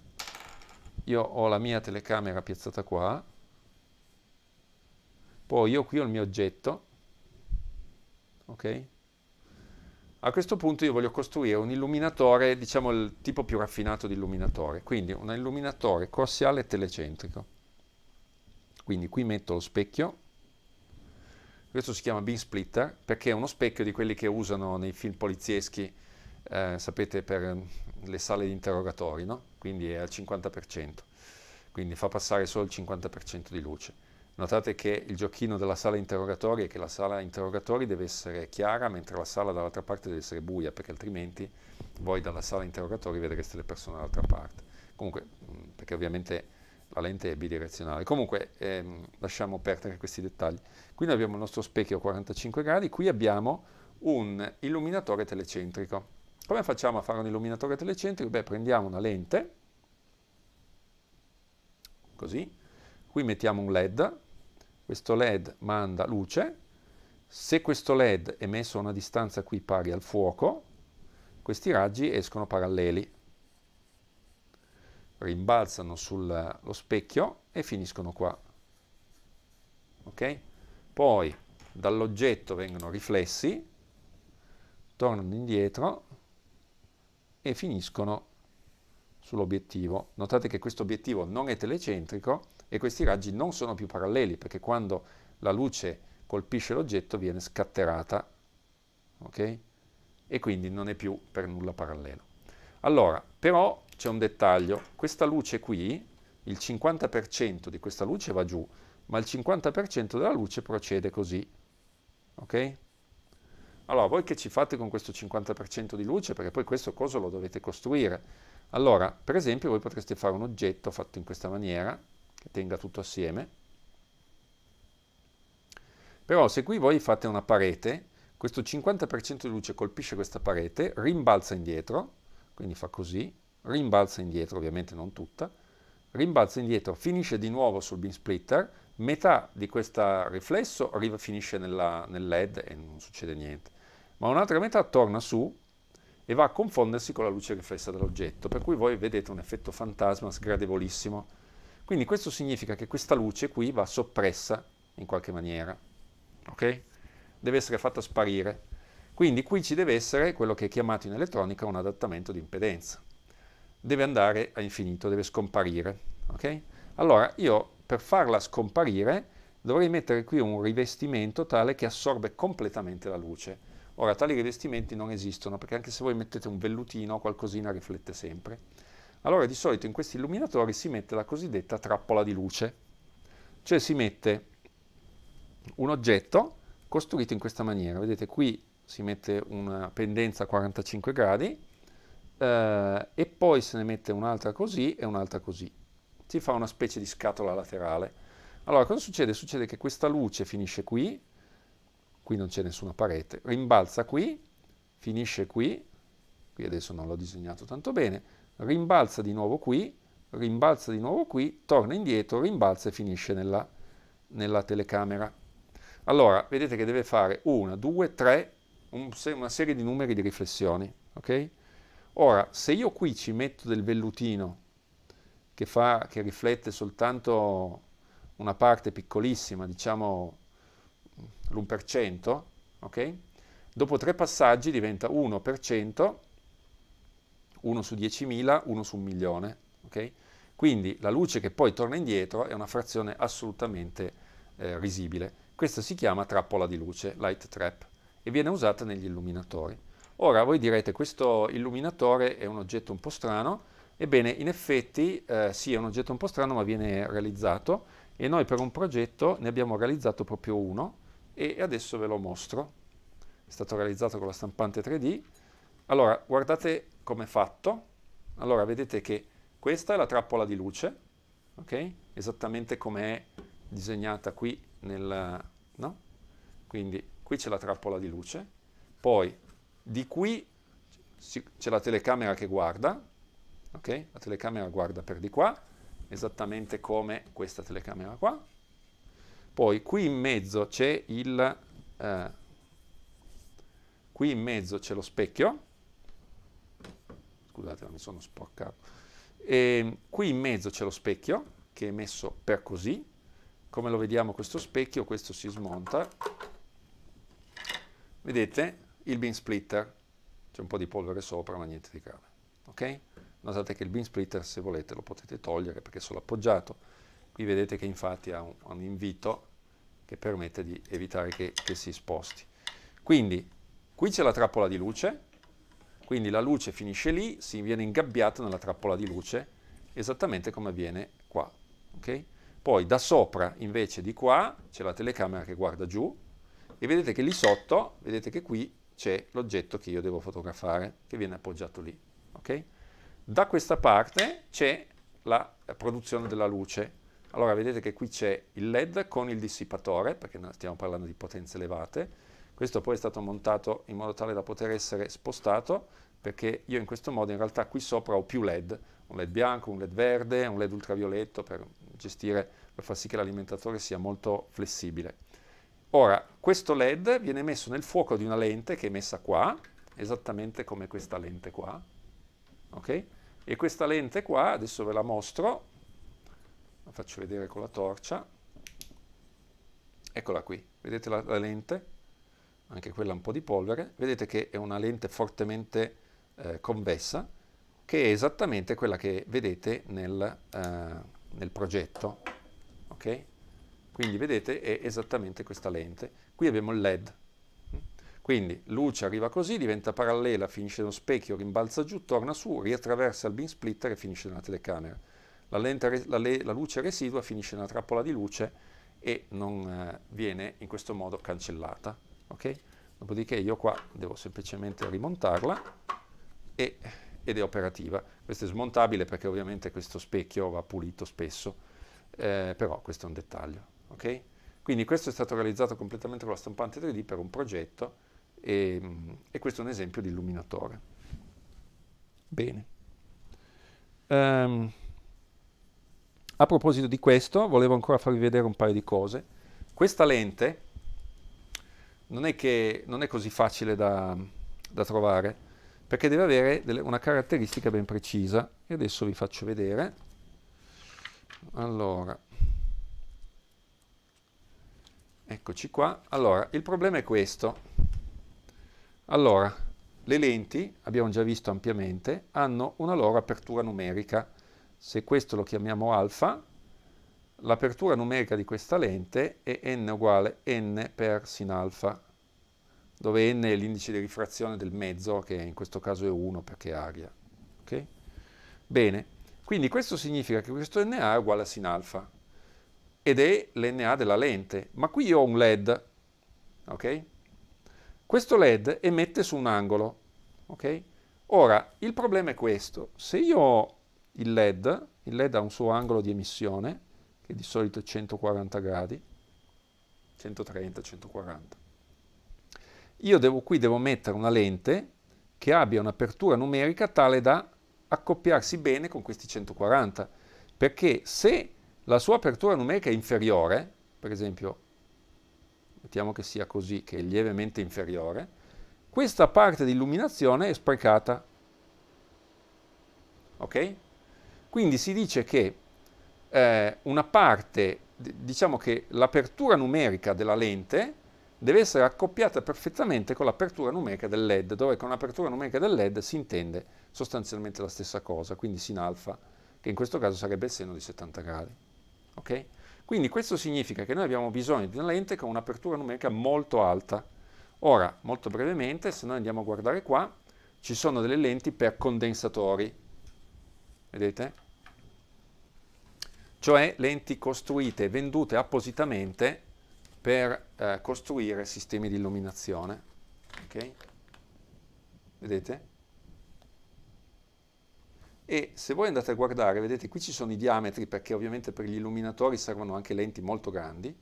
io ho la mia telecamera piazzata qua, poi io qui ho il mio oggetto, ok? A questo punto io voglio costruire un illuminatore, diciamo il tipo più raffinato di illuminatore, quindi un illuminatore coassiale telecentrico. Quindi qui metto lo specchio, questo si chiama beam splitter perché è uno specchio di quelli che usano nei film polizieschi, eh, sapete, per mm, le sale di interrogatori, no? Quindi è al 50%, quindi fa passare solo il 50% di luce. Notate che il giochino della sala interrogatoria è che la sala interrogatori deve essere chiara, mentre la sala dall'altra parte deve essere buia, perché altrimenti voi dalla sala interrogatori vedreste le persone dall'altra parte. Comunque, mm, perché ovviamente la lente è bidirezionale. Comunque, ehm, lasciamo perdere questi dettagli. Qui noi abbiamo il nostro specchio a 45 gradi, qui abbiamo un illuminatore telecentrico. Come facciamo a fare un illuminatore telecentrico? Beh, prendiamo una lente, così, qui mettiamo un LED, questo led manda luce, se questo led è messo a una distanza qui pari al fuoco, questi raggi escono paralleli, rimbalzano sullo specchio e finiscono qua. Okay? Poi dall'oggetto vengono riflessi, tornano indietro e finiscono sull'obiettivo. Notate che questo obiettivo non è telecentrico, e questi raggi non sono più paralleli perché quando la luce colpisce l'oggetto viene scatterata, ok? E quindi non è più per nulla parallelo. Allora, però c'è un dettaglio, questa luce qui, il 50% di questa luce va giù, ma il 50% della luce procede così, ok? Allora, voi che ci fate con questo 50% di luce? Perché poi questo coso lo dovete costruire. Allora, per esempio, voi potreste fare un oggetto fatto in questa maniera, tenga tutto assieme. Però se qui voi fate una parete, questo 50% di luce colpisce questa parete, rimbalza indietro, quindi fa così, rimbalza indietro, ovviamente non tutta, rimbalza indietro, finisce di nuovo sul beam splitter, metà di questo riflesso arriva, finisce nella, nel LED e non succede niente, ma un'altra metà torna su e va a confondersi con la luce riflessa dell'oggetto, per cui voi vedete un effetto fantasma sgradevolissimo quindi questo significa che questa luce qui va soppressa in qualche maniera, ok? Deve essere fatta sparire. Quindi qui ci deve essere quello che è chiamato in elettronica un adattamento di impedenza. Deve andare a infinito, deve scomparire, ok? Allora io per farla scomparire dovrei mettere qui un rivestimento tale che assorbe completamente la luce. Ora, tali rivestimenti non esistono, perché anche se voi mettete un vellutino, qualcosina riflette sempre. Allora di solito in questi illuminatori si mette la cosiddetta trappola di luce, cioè si mette un oggetto costruito in questa maniera. Vedete qui si mette una pendenza a 45 gradi eh, e poi se ne mette un'altra così e un'altra così. Si fa una specie di scatola laterale. Allora cosa succede? Succede che questa luce finisce qui, qui non c'è nessuna parete, rimbalza qui, finisce qui, qui adesso non l'ho disegnato tanto bene, rimbalza di nuovo qui, rimbalza di nuovo qui, torna indietro, rimbalza e finisce nella, nella telecamera. Allora, vedete che deve fare una, due, tre, un, una serie di numeri di riflessioni, ok? Ora, se io qui ci metto del vellutino che, fa, che riflette soltanto una parte piccolissima, diciamo l'1%, ok? Dopo tre passaggi diventa 1%, 1 su 10.000, 1 su un milione. Okay? Quindi la luce che poi torna indietro è una frazione assolutamente eh, risibile. Questa si chiama trappola di luce, light trap, e viene usata negli illuminatori. Ora voi direte questo illuminatore è un oggetto un po' strano, ebbene in effetti eh, sì è un oggetto un po' strano ma viene realizzato e noi per un progetto ne abbiamo realizzato proprio uno e adesso ve lo mostro. È stato realizzato con la stampante 3D allora, guardate come è fatto. Allora, vedete che questa è la trappola di luce, ok? Esattamente come è disegnata qui nel... no? Quindi qui c'è la trappola di luce, poi di qui c'è la telecamera che guarda, ok? La telecamera guarda per di qua, esattamente come questa telecamera qua. Poi qui in mezzo c'è il... Eh, qui in mezzo c'è lo specchio, scusate ma mi sono sporcato. E ehm, qui in mezzo c'è lo specchio che è messo per così, come lo vediamo questo specchio, questo si smonta, vedete il beam splitter, c'è un po' di polvere sopra ma niente di grave, ok? Notate che il beam splitter se volete lo potete togliere perché è solo appoggiato, qui vedete che infatti ha un, un invito che permette di evitare che, che si sposti. Quindi qui c'è la trappola di luce, quindi la luce finisce lì, si viene ingabbiata nella trappola di luce, esattamente come avviene qua. Okay? Poi da sopra invece di qua c'è la telecamera che guarda giù e vedete che lì sotto, vedete che qui c'è l'oggetto che io devo fotografare, che viene appoggiato lì. Okay? Da questa parte c'è la produzione della luce. Allora vedete che qui c'è il LED con il dissipatore, perché stiamo parlando di potenze elevate, questo poi è stato montato in modo tale da poter essere spostato perché io in questo modo in realtà qui sopra ho più LED, un LED bianco, un LED verde, un LED ultravioletto per gestire, per far sì che l'alimentatore sia molto flessibile. Ora, questo LED viene messo nel fuoco di una lente che è messa qua, esattamente come questa lente qua, ok? E questa lente qua, adesso ve la mostro, la faccio vedere con la torcia, eccola qui, vedete la, la lente? anche quella un po' di polvere, vedete che è una lente fortemente eh, convessa, che è esattamente quella che vedete nel, eh, nel progetto. Okay? Quindi vedete è esattamente questa lente. Qui abbiamo il LED. Quindi luce arriva così, diventa parallela, finisce nello specchio, rimbalza giù, torna su, riattraversa il beam splitter e finisce nella telecamera. La, lente, la, le, la luce residua finisce nella trappola di luce e non eh, viene in questo modo cancellata. Okay? Dopodiché io qua devo semplicemente rimontarla e, ed è operativa. Questo è smontabile perché ovviamente questo specchio va pulito spesso, eh, però questo è un dettaglio. Okay? Quindi questo è stato realizzato completamente con la stampante 3D per un progetto e, mm, e questo è un esempio di illuminatore. Bene. Um, a proposito di questo, volevo ancora farvi vedere un paio di cose. Questa lente non è, che, non è così facile da, da trovare, perché deve avere delle, una caratteristica ben precisa. E adesso vi faccio vedere. Allora, eccoci qua. Allora, il problema è questo. Allora, le lenti, abbiamo già visto ampiamente, hanno una loro apertura numerica. Se questo lo chiamiamo alfa, l'apertura numerica di questa lente è n uguale n per sin alfa, dove n è l'indice di rifrazione del mezzo, che in questo caso è 1 perché è aria. Okay? Bene, quindi questo significa che questo NA è uguale a sin alfa, ed è l'NA della lente, ma qui ho un LED, ok? Questo LED emette su un angolo, ok? Ora, il problema è questo, se io ho il LED, il LED ha un suo angolo di emissione, che di solito è 140 gradi, 130-140. Io devo, qui devo mettere una lente che abbia un'apertura numerica tale da accoppiarsi bene con questi 140, perché se la sua apertura numerica è inferiore, per esempio, mettiamo che sia così, che è lievemente inferiore, questa parte di illuminazione è sprecata. Ok? Quindi si dice che eh, una parte, diciamo che l'apertura numerica della lente deve essere accoppiata perfettamente con l'apertura numerica del LED, dove con l'apertura numerica del LED si intende sostanzialmente la stessa cosa, quindi sin alfa, che in questo caso sarebbe il seno di 70 gradi. Okay? Quindi questo significa che noi abbiamo bisogno di una lente con un'apertura numerica molto alta. Ora, molto brevemente, se noi andiamo a guardare qua, ci sono delle lenti per condensatori. Vedete? cioè lenti costruite e vendute appositamente per eh, costruire sistemi di illuminazione. Okay? Vedete? E se voi andate a guardare, vedete qui ci sono i diametri perché ovviamente per gli illuminatori servono anche lenti molto grandi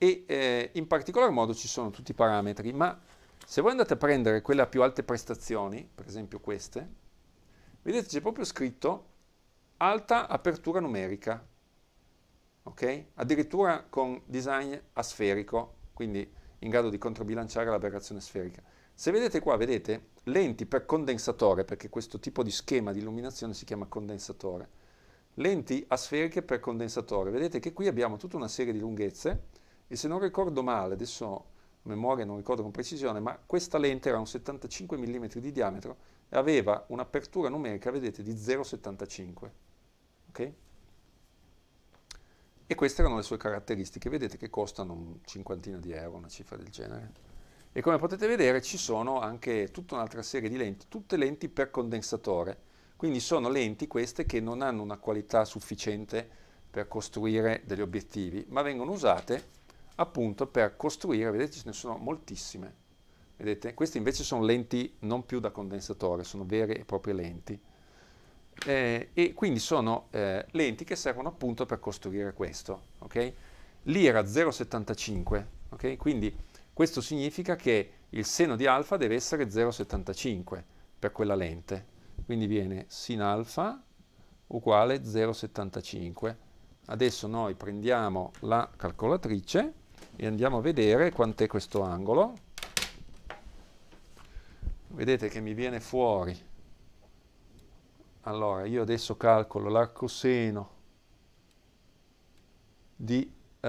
e eh, in particolar modo ci sono tutti i parametri, ma se voi andate a prendere quelle a più alte prestazioni, per esempio queste, vedete c'è proprio scritto alta apertura numerica, okay? addirittura con design asferico, quindi in grado di controbilanciare l'aberrazione sferica. Se vedete qua, vedete, lenti per condensatore, perché questo tipo di schema di illuminazione si chiama condensatore, lenti asferiche per condensatore. Vedete che qui abbiamo tutta una serie di lunghezze e se non ricordo male, adesso memoria non ricordo con precisione, ma questa lente era un 75 mm di diametro e aveva un'apertura numerica, vedete, di 0,75. Okay? E queste erano le sue caratteristiche, vedete che costano un cinquantina di euro, una cifra del genere. E come potete vedere ci sono anche tutta un'altra serie di lenti, tutte lenti per condensatore, quindi sono lenti queste che non hanno una qualità sufficiente per costruire degli obiettivi, ma vengono usate appunto per costruire, vedete ce ne sono moltissime, vedete? Queste invece sono lenti non più da condensatore, sono vere e proprie lenti. Eh, e quindi sono eh, lenti che servono appunto per costruire questo. Okay? L'ira 0,75, okay? quindi questo significa che il seno di alfa deve essere 0,75 per quella lente. Quindi viene sin alfa uguale 0,75. Adesso noi prendiamo la calcolatrice e andiamo a vedere quant'è questo angolo. Vedete che mi viene fuori allora io adesso calcolo l'arcoseno di eh,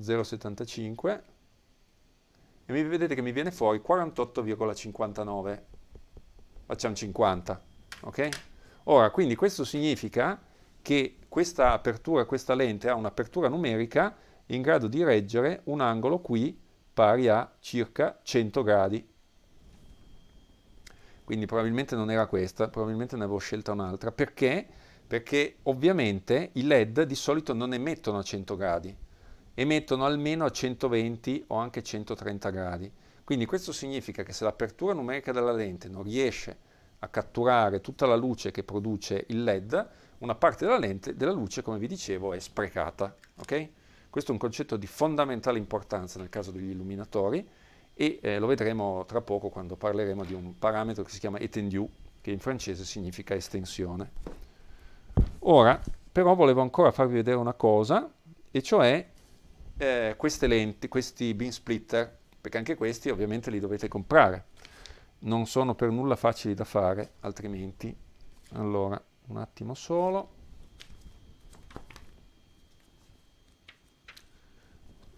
0,75 e vedete che mi viene fuori 48,59 facciamo 50 ok ora quindi questo significa che questa apertura questa lente ha un'apertura numerica in grado di reggere un angolo qui pari a circa 100 gradi quindi probabilmente non era questa, probabilmente ne avevo scelta un'altra. Perché? Perché ovviamente i LED di solito non emettono a 100 gradi, emettono almeno a 120 o anche 130 gradi. Quindi questo significa che se l'apertura numerica della lente non riesce a catturare tutta la luce che produce il LED, una parte della lente della luce, come vi dicevo, è sprecata. Okay? Questo è un concetto di fondamentale importanza nel caso degli illuminatori e eh, lo vedremo tra poco quando parleremo di un parametro che si chiama étendue, che in francese significa estensione. Ora, però volevo ancora farvi vedere una cosa, e cioè eh, queste lenti, questi beam splitter, perché anche questi ovviamente li dovete comprare. Non sono per nulla facili da fare, altrimenti. Allora, un attimo solo.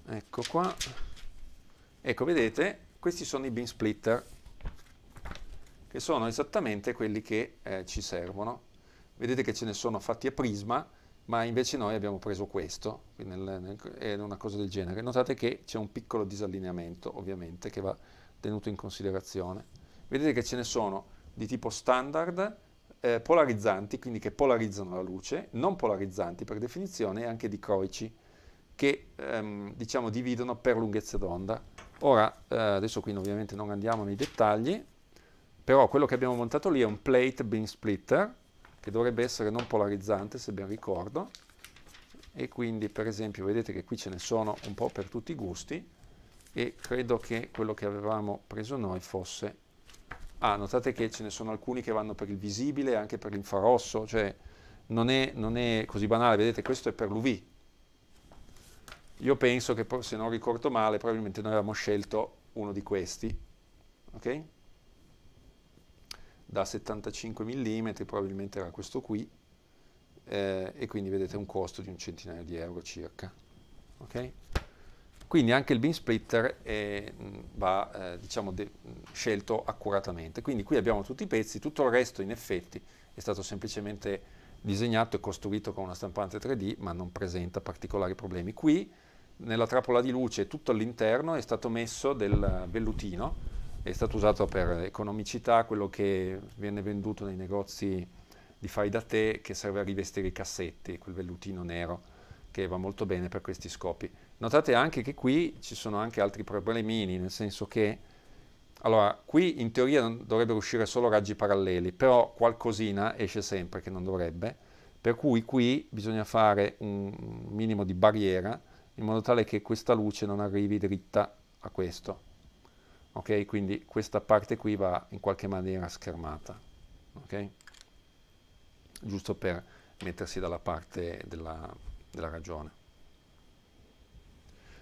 Ecco qua. Ecco, vedete, questi sono i bin splitter, che sono esattamente quelli che eh, ci servono. Vedete che ce ne sono fatti a prisma, ma invece noi abbiamo preso questo, nel, nel, è una cosa del genere. Notate che c'è un piccolo disallineamento, ovviamente, che va tenuto in considerazione. Vedete che ce ne sono di tipo standard, eh, polarizzanti, quindi che polarizzano la luce, non polarizzanti per definizione, e anche di croici, che ehm, diciamo dividono per lunghezza d'onda. Ora, eh, adesso qui ovviamente non andiamo nei dettagli, però quello che abbiamo montato lì è un plate beam splitter, eh, che dovrebbe essere non polarizzante, se ben ricordo, e quindi per esempio vedete che qui ce ne sono un po' per tutti i gusti, e credo che quello che avevamo preso noi fosse... Ah, notate che ce ne sono alcuni che vanno per il visibile anche per l'infrarosso, cioè non è, non è così banale, vedete questo è per l'UV, io penso che, se non ricordo male, probabilmente noi avevamo scelto uno di questi, ok? Da 75 mm, probabilmente era questo qui, eh, e quindi vedete un costo di un centinaio di euro circa, ok? Quindi anche il beam splitter eh, va, eh, diciamo, scelto accuratamente. Quindi qui abbiamo tutti i pezzi, tutto il resto in effetti è stato semplicemente disegnato e costruito con una stampante 3D, ma non presenta particolari problemi. Qui nella trappola di luce tutto all'interno è stato messo del vellutino, è stato usato per economicità, quello che viene venduto nei negozi di fai da te che serve a rivestire i cassetti, quel vellutino nero che va molto bene per questi scopi. Notate anche che qui ci sono anche altri problemini, nel senso che allora, qui in teoria dovrebbero uscire solo raggi paralleli, però qualcosina esce sempre che non dovrebbe, per cui qui bisogna fare un minimo di barriera in modo tale che questa luce non arrivi dritta a questo. Ok, quindi questa parte qui va in qualche maniera schermata. Ok? Giusto per mettersi dalla parte della, della ragione.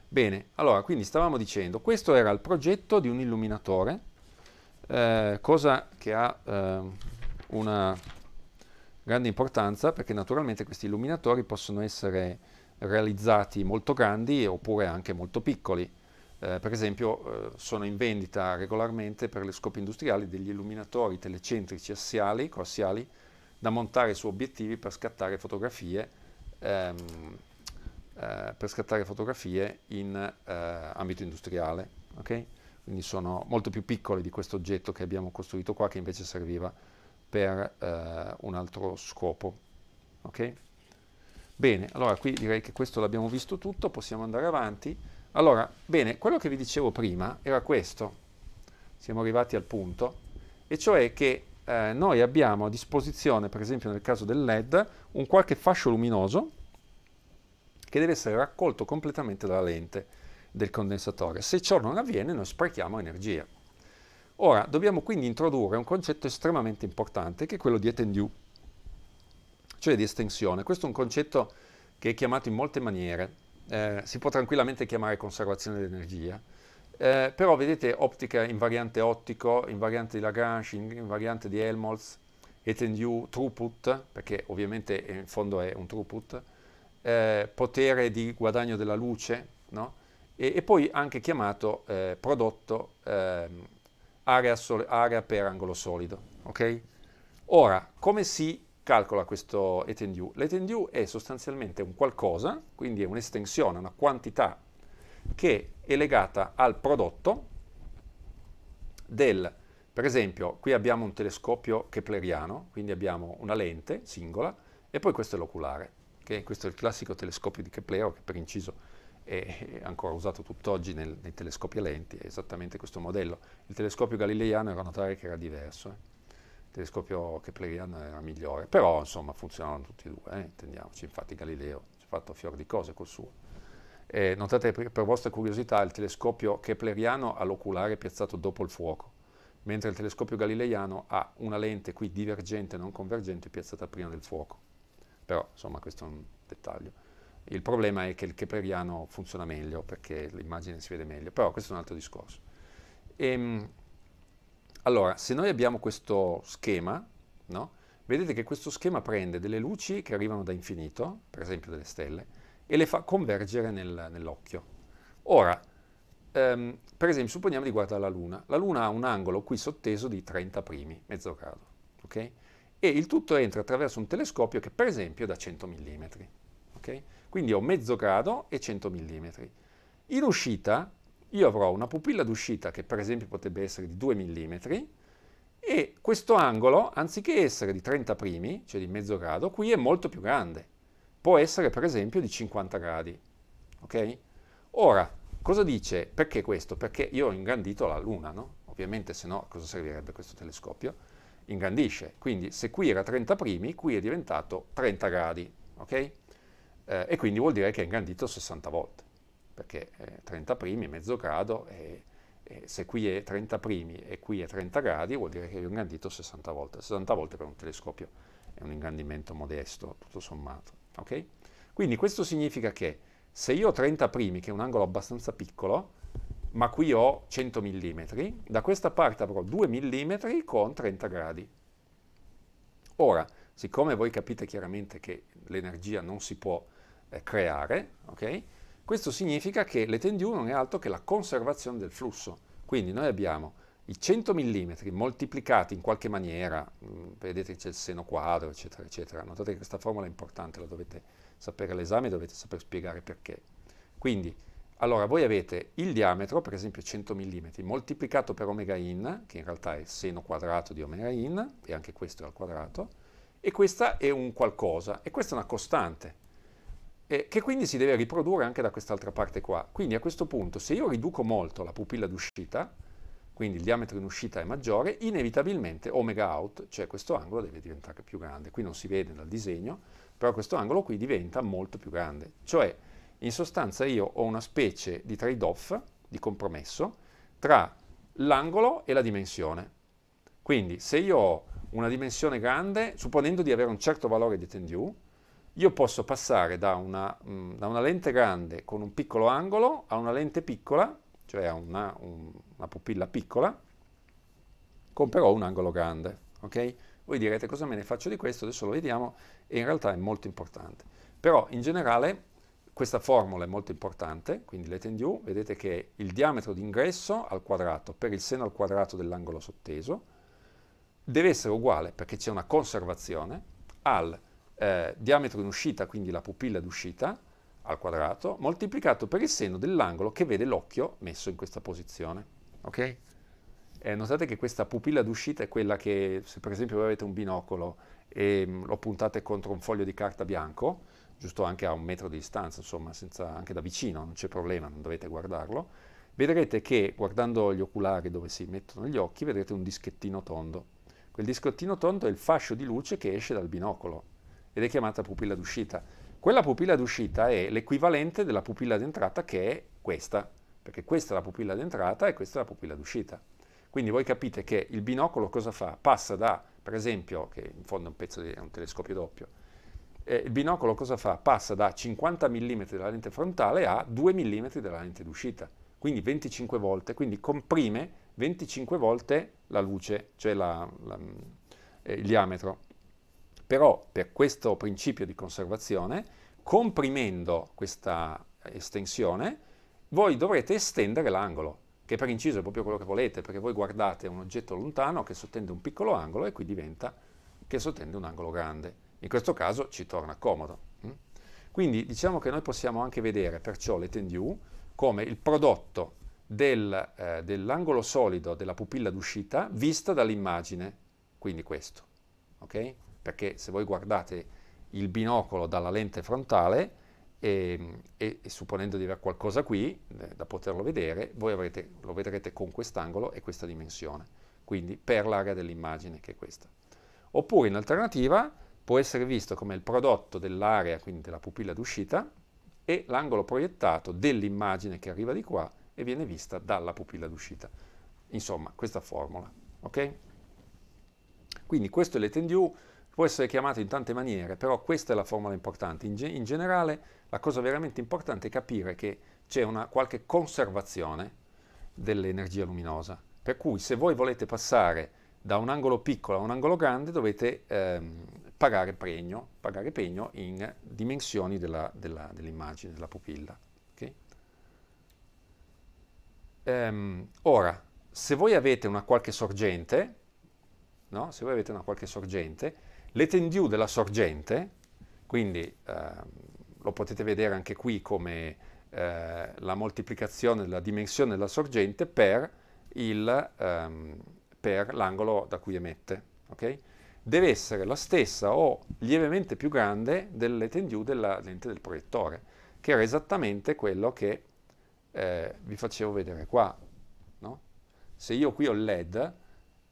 Bene, allora, quindi stavamo dicendo, questo era il progetto di un illuminatore, eh, cosa che ha eh, una grande importanza perché naturalmente questi illuminatori possono essere realizzati molto grandi oppure anche molto piccoli. Eh, per esempio eh, sono in vendita regolarmente per le scopi industriali degli illuminatori telecentrici assiali, coassiali, da montare su obiettivi per scattare fotografie, ehm, eh, per scattare fotografie in eh, ambito industriale. Okay? Quindi sono molto più piccole di questo oggetto che abbiamo costruito qua, che invece serviva per eh, un altro scopo. Okay? Bene, allora qui direi che questo l'abbiamo visto tutto, possiamo andare avanti. Allora, bene, quello che vi dicevo prima era questo, siamo arrivati al punto, e cioè che eh, noi abbiamo a disposizione, per esempio nel caso del LED, un qualche fascio luminoso che deve essere raccolto completamente dalla lente del condensatore. Se ciò non avviene noi sprechiamo energia. Ora, dobbiamo quindi introdurre un concetto estremamente importante che è quello di Etendue cioè di estensione. Questo è un concetto che è chiamato in molte maniere, eh, si può tranquillamente chiamare conservazione dell'energia, eh, però vedete ottica in variante ottico, in variante di Lagrange, in, variante di Helmholtz, Etendu, throughput, perché ovviamente in fondo è un throughput, eh, potere di guadagno della luce, no? e, e, poi anche chiamato eh, prodotto ehm, area, area, per angolo solido. Okay? Ora, come si calcola questo etendu? L'etendue è sostanzialmente un qualcosa, quindi è un'estensione, una quantità che è legata al prodotto del, per esempio, qui abbiamo un telescopio kepleriano, quindi abbiamo una lente singola e poi questo è l'oculare, che questo è il classico telescopio di Keplero che per inciso è ancora usato tutt'oggi nei telescopi a lenti, è esattamente questo modello. Il telescopio galileiano era notare che era diverso. Eh telescopio Kepleriano era migliore, però insomma funzionavano tutti e due, eh, intendiamoci, infatti Galileo ci ha fatto fior di cose col suo. Eh, notate per vostra curiosità il telescopio kepleriano ha l'oculare piazzato dopo il fuoco, mentre il telescopio galileiano ha una lente qui divergente, non convergente, piazzata prima del fuoco. Però insomma questo è un dettaglio. Il problema è che il kepleriano funziona meglio perché l'immagine si vede meglio, però questo è un altro discorso. E, ehm, allora, se noi abbiamo questo schema, no? vedete che questo schema prende delle luci che arrivano da infinito, per esempio delle stelle, e le fa convergere nel, nell'occhio. Ora, ehm, per esempio, supponiamo di guardare la Luna. La Luna ha un angolo qui sotteso di 30 primi, mezzo grado, okay? E il tutto entra attraverso un telescopio che, per esempio, è da 100 mm, okay? Quindi ho mezzo grado e 100 mm. In uscita io avrò una pupilla d'uscita che per esempio potrebbe essere di 2 mm e questo angolo, anziché essere di 30 primi, cioè di mezzo grado, qui è molto più grande. Può essere per esempio di 50 gradi. Ok? Ora, cosa dice? Perché questo? Perché io ho ingrandito la Luna, no? Ovviamente, se no, cosa servirebbe questo telescopio? Ingrandisce. Quindi, se qui era 30 primi, qui è diventato 30 gradi. Ok? Eh, e quindi vuol dire che è ingrandito 60 volte perché eh, 30 primi è mezzo grado e, e, se qui è 30 primi e qui è 30 gradi vuol dire che è ingrandito 60 volte. 60 volte per un telescopio è un ingrandimento modesto, tutto sommato. Okay? Quindi questo significa che se io ho 30 primi, che è un angolo abbastanza piccolo, ma qui ho 100 mm, da questa parte avrò 2 mm con 30 gradi. Ora, siccome voi capite chiaramente che l'energia non si può eh, creare, okay? Questo significa che l'ETND non è altro che la conservazione del flusso. Quindi noi abbiamo i 100 mm moltiplicati in qualche maniera, mm, vedete che c'è il seno quadro, eccetera, eccetera. Notate che questa formula è importante, la dovete sapere all'esame dovete saper spiegare perché. Quindi, allora, voi avete il diametro, per esempio 100 mm, moltiplicato per omega in, che in realtà è il seno quadrato di omega in, e anche questo è al quadrato, e questa è un qualcosa, e questa è una costante eh, che quindi si deve riprodurre anche da quest'altra parte qua. Quindi a questo punto se io riduco molto la pupilla d'uscita, quindi il diametro in uscita è maggiore, inevitabilmente omega out, cioè questo angolo deve diventare più grande. Qui non si vede dal disegno, però questo angolo qui diventa molto più grande. Cioè, in sostanza io ho una specie di trade-off, di compromesso, tra l'angolo e la dimensione. Quindi se io ho una dimensione grande, supponendo di avere un certo valore di tendue, io posso passare da una, mm, da una, lente grande con un piccolo angolo a una lente piccola, cioè a una, un, una pupilla piccola, con però un angolo grande. Okay? Voi direte cosa me ne faccio di questo, adesso lo vediamo, e in realtà è molto importante. Però in generale questa formula è molto importante, quindi let and u, vedete che è il diametro d'ingresso al quadrato per il seno al quadrato dell'angolo sotteso deve essere uguale, perché c'è una conservazione, al eh, diametro in uscita, quindi la pupilla d'uscita al quadrato, moltiplicato per il seno dell'angolo che vede l'occhio messo in questa posizione. Ok? Eh, notate che questa pupilla d'uscita è quella che, se per esempio voi avete un binocolo e mh, mm, lo puntate contro un foglio di carta bianco, giusto anche a un metro di distanza, insomma, senza, anche da vicino, non c'è problema, non dovete guardarlo, vedrete che guardando gli oculari dove si mettono gli occhi, vedrete un dischettino tondo. Quel dischettino tondo è il fascio di luce che esce dal binocolo ed è chiamata pupilla d'uscita. Quella pupilla d'uscita è l'equivalente della pupilla d'entrata che è questa, perché questa è la pupilla d'entrata e questa è la pupilla d'uscita. Quindi voi capite che il binocolo cosa fa? Passa da, per esempio, che in fondo è un pezzo di è un telescopio doppio, eh, il binocolo cosa fa? Passa da 50 mm della lente frontale a 2 mm della lente d'uscita, quindi 25 volte, quindi comprime 25 volte la luce, cioè la, la, eh, il diametro però per questo principio di conservazione, comprimendo questa estensione, voi dovrete estendere l'angolo, che per inciso è proprio quello che volete, perché voi guardate un oggetto lontano che sottende un piccolo angolo e qui diventa che sottende un angolo grande. In questo caso ci torna comodo. Mm? Quindi diciamo che noi possiamo anche vedere perciò le tenue come il prodotto del, eh, dell'angolo solido della pupilla d'uscita vista dall'immagine, quindi questo. Okay? perché se voi guardate il binocolo dalla lente frontale e, ehm, e, e supponendo di avere qualcosa qui eh, da poterlo vedere, voi avrete, lo vedrete con quest'angolo e questa dimensione, quindi per l'area dell'immagine che è questa. Oppure in alternativa può essere visto come il prodotto dell'area, quindi della pupilla d'uscita, e l'angolo proiettato dell'immagine che arriva di qua e viene vista dalla pupilla d'uscita. Insomma, questa formula, ok? Quindi questo è l'EtendU può essere chiamato in tante maniere, però questa è la formula importante. In, ge in generale la cosa veramente importante è capire che c'è una qualche conservazione dell'energia luminosa, per cui se voi volete passare da un angolo piccolo a un angolo grande dovete ehm, pagare, pregno, pagare, pegno in dimensioni dell'immagine, della, dell della pupilla. Okay? Ehm, ora, se voi avete una qualche sorgente, no? se voi avete una qualche sorgente, L'etendue della sorgente, quindi eh, lo potete vedere anche qui come eh, la moltiplicazione della dimensione della sorgente per, il, ehm, per l'angolo da cui emette, okay? deve essere la stessa o lievemente più grande dell'etendue della lente del proiettore, che era esattamente quello che eh, vi facevo vedere qua. No? Se io qui ho il LED,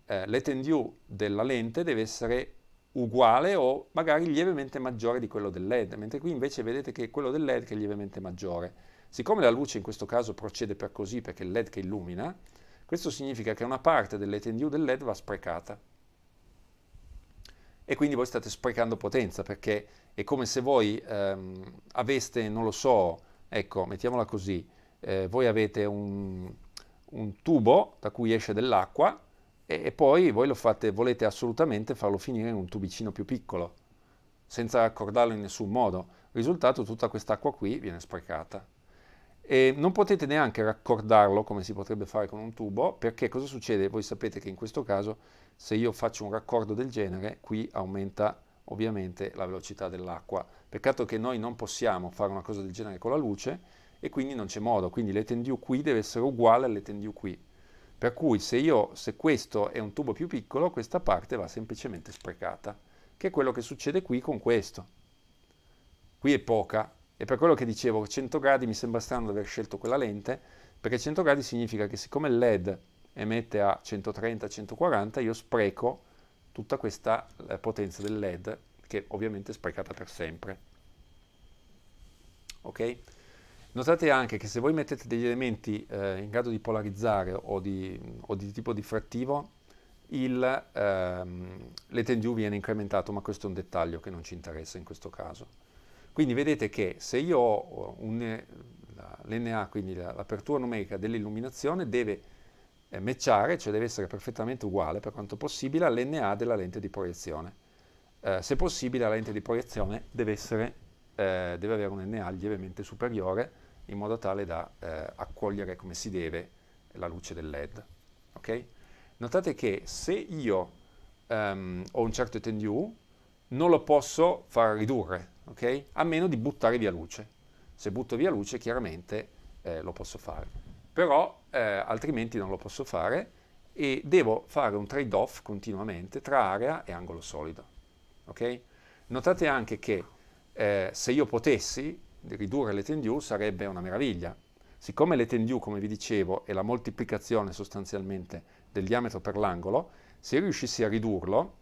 eh, l'etendue della lente deve essere uguale o magari lievemente maggiore di quello del LED, mentre qui invece vedete che quello del LED che è lievemente maggiore. Siccome la luce in questo caso procede per così perché è il LED che illumina, questo significa che una parte dell'ETNDU del LED va sprecata. E quindi voi state sprecando potenza perché è come se voi ehm, aveste, non lo so, ecco, mettiamola così, eh, voi avete un, un tubo da cui esce dell'acqua e poi voi lo fate, volete assolutamente farlo finire in un tubicino più piccolo, senza raccordarlo in nessun modo. Risultato, tutta quest'acqua qui viene sprecata. E non potete neanche raccordarlo come si potrebbe fare con un tubo, perché cosa succede? Voi sapete che in questo caso, se io faccio un raccordo del genere, qui aumenta ovviamente la velocità dell'acqua. Peccato che noi non possiamo fare una cosa del genere con la luce, e quindi non c'è modo, quindi l'etendiu qui deve essere uguale all'etendiu qui per cui se, io, se questo è un tubo più piccolo, questa parte va semplicemente sprecata, che è quello che succede qui con questo. Qui è poca, e per quello che dicevo 100 gradi mi sembra strano di aver scelto quella lente, perché 100 gradi significa che siccome il LED emette a 130-140, io spreco tutta questa eh, potenza del LED, che ovviamente è sprecata per sempre. Ok? Notate anche che se voi mettete degli elementi eh, in grado di polarizzare o di, o di tipo diffrattivo, il, ehm, l'etendu viene incrementato, ma questo è un dettaglio che non ci interessa in questo caso. Quindi vedete che se io ho un, la, l'NA, quindi la, l'apertura numerica dell'illuminazione, deve eh, matchare, cioè deve essere perfettamente uguale per quanto possibile all'NA della lente di proiezione. Eh, se possibile la lente di proiezione deve essere eh, deve avere un NA lievemente superiore in modo tale da eh, accogliere come si deve la luce del LED. Okay? Notate che se io um, ho un certo tenue, non lo posso far ridurre, okay? a meno di buttare via luce. Se butto via luce, chiaramente eh, lo posso fare. Però eh, altrimenti non lo posso fare e devo fare un trade-off continuamente tra area e angolo solido. Okay? Notate anche che eh, se io potessi ridurre l'EtendU sarebbe una meraviglia. Siccome l'EtendU, come vi dicevo, è la moltiplicazione sostanzialmente del diametro per l'angolo, se riuscissi a ridurlo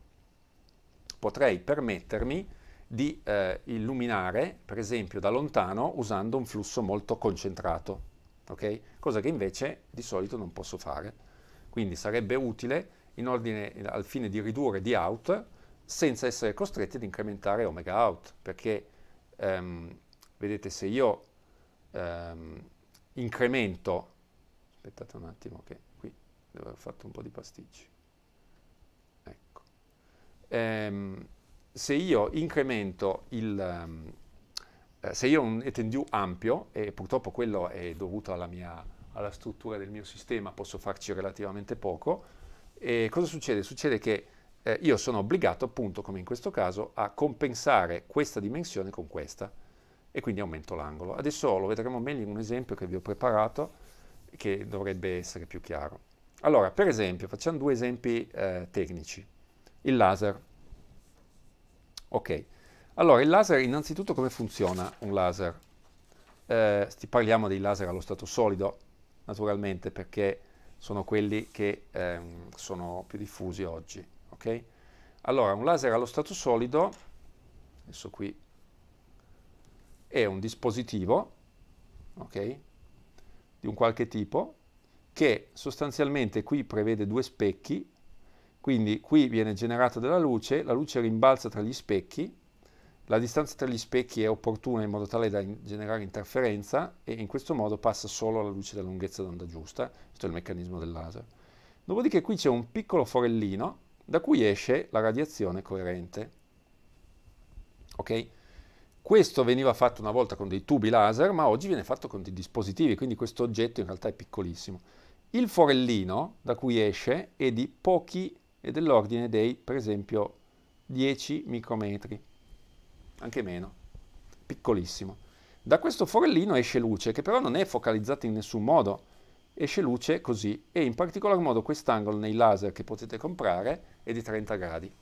potrei permettermi di eh, illuminare, per esempio, da lontano usando un flusso molto concentrato, okay? cosa che invece di solito non posso fare. Quindi sarebbe utile, in ordine, al fine di ridurre di out, senza essere costretti ad incrementare omega out, perché um, vedete se io um, incremento, aspettate un attimo che qui devo aver fatto un po' di pasticci, ecco, um, se io incremento il, eh, se io ho un etendu ampio, e purtroppo quello è dovuto alla, mia, alla struttura del mio sistema, posso farci relativamente poco, e cosa succede? Succede che eh, io sono obbligato appunto, come in questo caso, a compensare questa dimensione con questa e quindi aumento l'angolo. Adesso lo vedremo meglio in un esempio che vi ho preparato che dovrebbe essere più chiaro. Allora, per esempio, facciamo due esempi eh, tecnici. Il laser. Ok. Allora, il laser, innanzitutto come funziona un laser? Eh, parliamo dei laser allo stato solido, naturalmente, perché sono quelli che ehm, sono più diffusi oggi. Okay? Allora, un laser allo stato solido, adesso qui, è un dispositivo, okay, di un qualche tipo, che sostanzialmente qui prevede due specchi, quindi qui viene generata della luce, la luce rimbalza tra gli specchi, la distanza tra gli specchi è opportuna in modo tale da in generare interferenza e in questo modo passa solo la luce della lunghezza d'onda giusta, questo è il meccanismo del laser. Dopodiché qui c'è un piccolo forellino da cui esce la radiazione coerente. Okay? Questo veniva fatto una volta con dei tubi laser, ma oggi viene fatto con dei dispositivi, quindi questo oggetto in realtà è piccolissimo. Il forellino da cui esce è di pochi, e dell'ordine dei, per esempio, 10 micrometri, anche meno, piccolissimo. Da questo forellino esce luce, che però non è focalizzata in nessun modo, esce luce così e in particolar modo quest'angolo nei laser che potete comprare è di 30 gradi.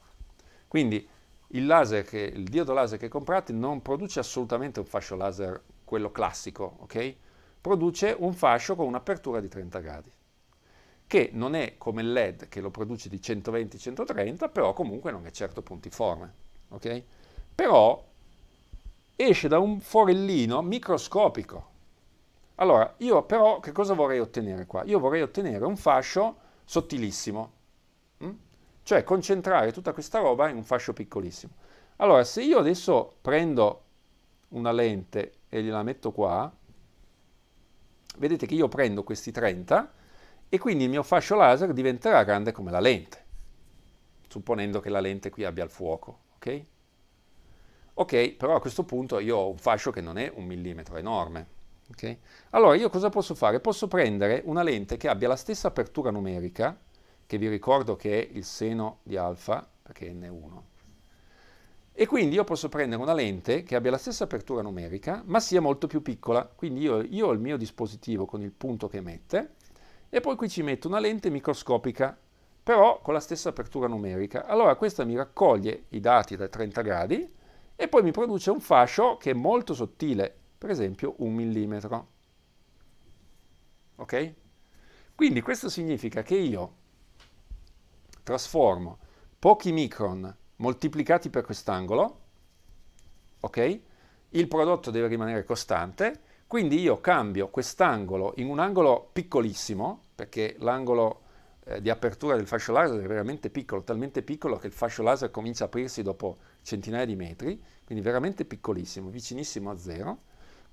Quindi il, laser che, il diodo laser che comprate non produce assolutamente un fascio laser, quello classico, ok? Produce un fascio con un'apertura di 30 gradi, che non è come il LED che lo produce di 120-130, però comunque non è certo puntiforme, ok? Però esce da un forellino microscopico, allora, io però che cosa vorrei ottenere qua? Io vorrei ottenere un fascio sottilissimo, mh? Mm? cioè concentrare tutta questa roba in un fascio piccolissimo. Allora, se io adesso prendo una lente e gliela metto qua, vedete che io prendo questi 30 e quindi il mio fascio laser diventerà grande come la lente, supponendo che la lente qui abbia il fuoco, ok? Ok, però a questo punto io ho un fascio che non è un millimetro enorme, Okay? Allora io cosa posso fare? Posso prendere una lente che abbia la stessa apertura numerica, che vi ricordo che è il seno di alfa, perché è n1, e quindi io posso prendere una lente che abbia la stessa apertura numerica, ma sia molto più piccola. Quindi io, io ho il mio dispositivo con il punto che emette, e poi qui ci metto una lente microscopica, però con la stessa apertura numerica. Allora questa mi raccoglie i dati da 30 gradi e poi mi produce un fascio che è molto sottile, per esempio un millimetro. Ok? Quindi questo significa che io trasformo pochi micron moltiplicati per quest'angolo, ok? Il prodotto deve rimanere costante, quindi io cambio quest'angolo in un angolo piccolissimo, perché l'angolo eh, di apertura del fascio laser è veramente piccolo, talmente piccolo che il fascio laser comincia a aprirsi dopo centinaia di metri, quindi veramente piccolissimo, vicinissimo a zero,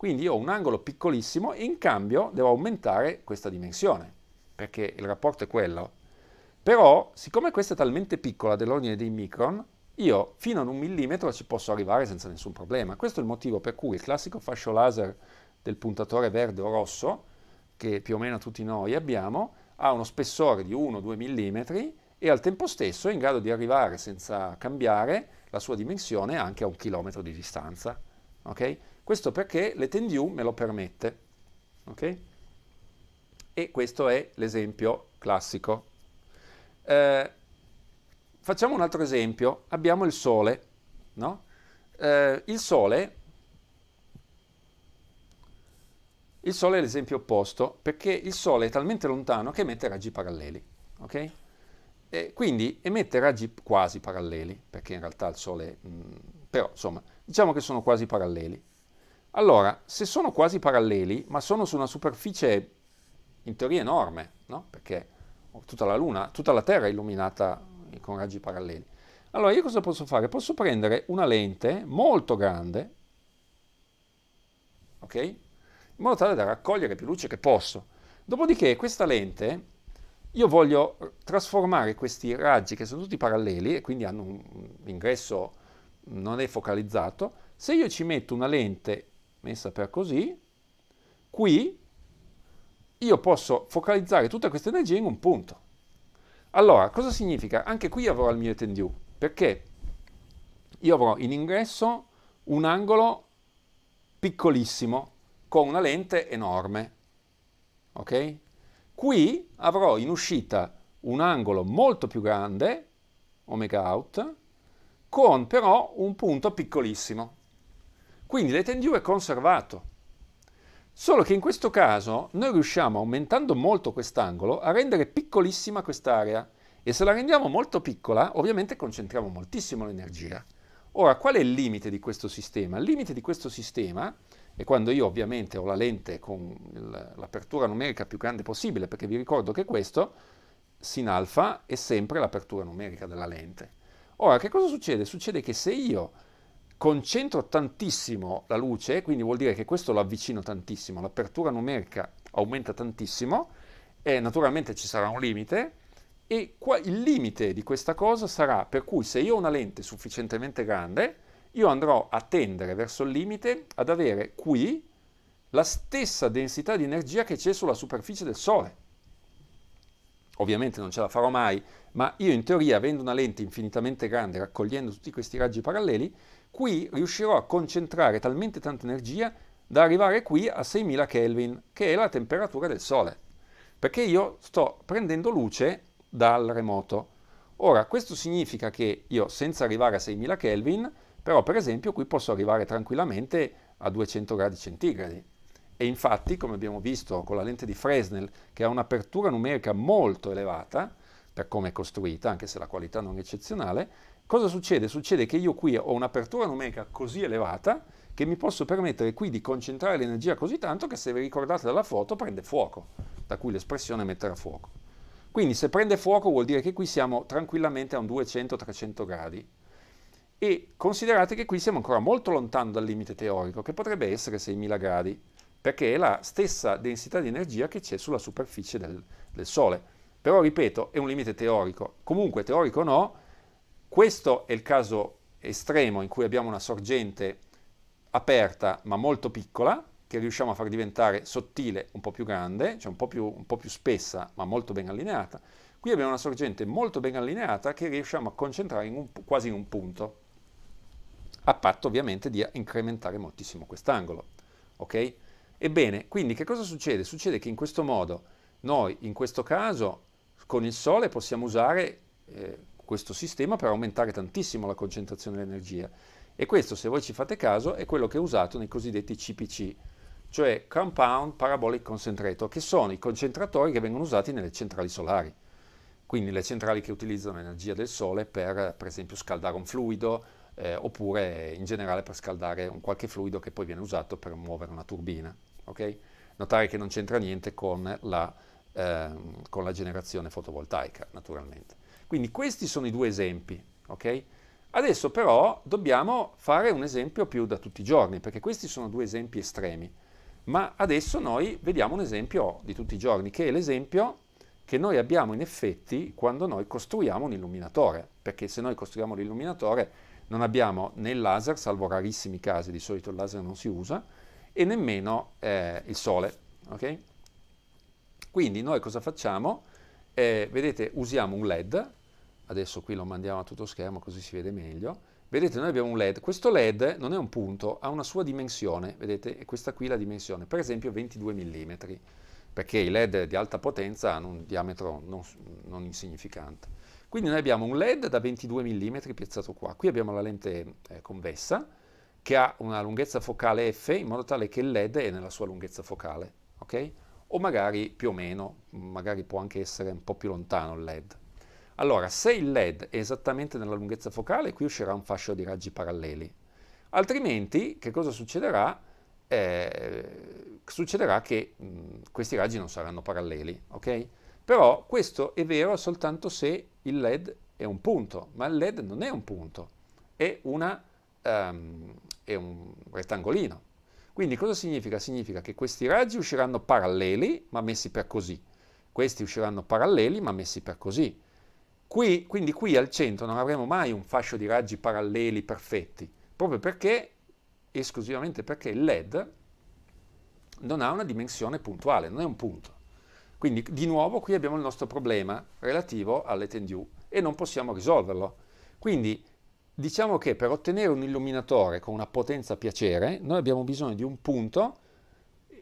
quindi io ho un angolo piccolissimo e in cambio devo aumentare questa dimensione, perché il rapporto è quello. Però, siccome questa è talmente piccola dell'ordine dei micron, io fino ad un millimetro ci posso arrivare senza nessun problema. Questo è il motivo per cui il classico fascio laser del puntatore verde o rosso, che più o meno tutti noi abbiamo, ha uno spessore di 1-2 mm e al tempo stesso è in grado di arrivare senza cambiare la sua dimensione anche a un chilometro di distanza. Okay? Questo perché l'EtendU me lo permette. Okay? E questo è l'esempio classico. Eh, facciamo un altro esempio. Abbiamo il Sole. No? Eh, il Sole Il Sole è l'esempio opposto perché il Sole è talmente lontano che emette raggi paralleli, ok? E quindi emette raggi quasi paralleli, perché in realtà il Sole mh, mm, però insomma, diciamo che sono quasi paralleli. Allora, se sono quasi paralleli, ma sono su una superficie in teoria enorme, no? Perché tutta la Luna, tutta la Terra è illuminata con raggi paralleli. Allora, io cosa posso fare? Posso prendere una lente molto grande, ok? In modo tale da raccogliere più luce che posso. Dopodiché questa lente, io voglio trasformare questi raggi che sono tutti paralleli e quindi hanno un ingresso non è focalizzato, se io ci metto una lente messa per così, qui io posso focalizzare tutta questa energia in un punto. Allora, cosa significa? Anche qui avrò il mio etendu, perché io avrò in ingresso un angolo piccolissimo con una lente enorme, ok? Qui avrò in uscita un angolo molto più grande, omega out, con però un punto piccolissimo. Quindi l'Etend è conservato. Solo che in questo caso noi riusciamo, aumentando molto quest'angolo, a rendere piccolissima quest'area e se la rendiamo molto piccola, ovviamente concentriamo moltissimo l'energia. Ora, qual è il limite di questo sistema? Il limite di questo sistema è quando io ovviamente ho la lente con l'apertura numerica più grande possibile, perché vi ricordo che questo sin alfa è sempre l'apertura numerica della lente. Ora, che cosa succede? Succede che se io concentro tantissimo la luce, quindi vuol dire che questo lo avvicino tantissimo, l'apertura numerica aumenta tantissimo, e naturalmente ci sarà un limite, e qua, il limite di questa cosa sarà per cui se io ho una lente sufficientemente grande, io andrò a tendere verso il limite ad avere qui la stessa densità di energia che c'è sulla superficie del Sole. Ovviamente non ce la farò mai ma io in teoria avendo una lente infinitamente grande raccogliendo tutti questi raggi paralleli, qui riuscirò a concentrare talmente tanta energia da arrivare qui a 6000 Kelvin, che è la temperatura del Sole, perché io sto prendendo luce dal remoto. Ora, questo significa che io senza arrivare a 6000 Kelvin, però per esempio qui posso arrivare tranquillamente a 200 gradi centigradi. E infatti, come abbiamo visto con la lente di Fresnel, che ha un'apertura numerica molto elevata, per come è costruita, anche se la qualità non è eccezionale, cosa succede? Succede che io qui ho un'apertura numerica così elevata che mi posso permettere qui di concentrare l'energia così tanto che se vi ricordate dalla foto prende fuoco, da cui l'espressione metterà fuoco. Quindi se prende fuoco vuol dire che qui siamo tranquillamente a un 200-300 gradi e considerate che qui siamo ancora molto lontano dal limite teorico, che potrebbe essere 6.000 gradi, perché è la stessa densità di energia che c'è sulla superficie del, del Sole. Però, ripeto, è un limite teorico. Comunque, teorico no, questo è il caso estremo in cui abbiamo una sorgente aperta ma molto piccola, che riusciamo a far diventare sottile, un po' più grande, cioè un po' più, un po più spessa ma molto ben allineata. Qui abbiamo una sorgente molto ben allineata che riusciamo a concentrare in un, quasi in un punto, a patto ovviamente di incrementare moltissimo quest'angolo. Ok? Ebbene, quindi che cosa succede? Succede che in questo modo noi in questo caso con il sole possiamo usare eh, questo sistema per aumentare tantissimo la concentrazione dell'energia. E questo, se voi ci fate caso, è quello che è usato nei cosiddetti CPC, cioè Compound Parabolic Concentrator, che sono i concentratori che vengono usati nelle centrali solari. Quindi le centrali che utilizzano l'energia del sole per, per esempio, scaldare un fluido, eh, oppure in generale per scaldare un qualche fluido che poi viene usato per muovere una turbina. Okay? Notare che non c'entra niente con la ehm, con la generazione fotovoltaica, naturalmente. Quindi questi sono i due esempi, ok? Adesso però dobbiamo fare un esempio più da tutti i giorni, perché questi sono due esempi estremi. Ma adesso noi vediamo un esempio di tutti i giorni, che è l'esempio che noi abbiamo in effetti quando noi costruiamo un illuminatore, perché se noi costruiamo l'illuminatore non abbiamo né il laser, salvo rarissimi casi, di solito il laser non si usa, e nemmeno eh, il sole. Okay? Quindi noi cosa facciamo? Eh, vedete, usiamo un LED, adesso qui lo mandiamo a tutto schermo così si vede meglio. Vedete, noi abbiamo un LED. Questo LED non è un punto, ha una sua dimensione, vedete? E questa qui è la dimensione, per esempio 22 mm, perché i LED di alta potenza hanno un diametro non, non insignificante. Quindi noi abbiamo un LED da 22 mm piazzato qua. Qui abbiamo la lente eh, convessa, che ha una lunghezza focale F, in modo tale che il LED è nella sua lunghezza focale, ok? o magari più o meno, magari può anche essere un po' più lontano il LED. Allora, se il LED è esattamente nella lunghezza focale, qui uscirà un fascio di raggi paralleli. Altrimenti, che cosa succederà? Eh, succederà che mh, questi raggi non saranno paralleli, ok? Però questo è vero soltanto se il LED è un punto, ma il LED non è un punto, è, una, um, è un rettangolino. Quindi cosa significa? Significa che questi raggi usciranno paralleli ma messi per così, questi usciranno paralleli ma messi per così. Qui, quindi qui al centro non avremo mai un fascio di raggi paralleli perfetti, proprio perché, esclusivamente perché il LED non ha una dimensione puntuale, non è un punto. Quindi di nuovo qui abbiamo il nostro problema relativo alle tenue e non possiamo risolverlo. Quindi diciamo che per ottenere un illuminatore con una potenza piacere, noi abbiamo bisogno di un punto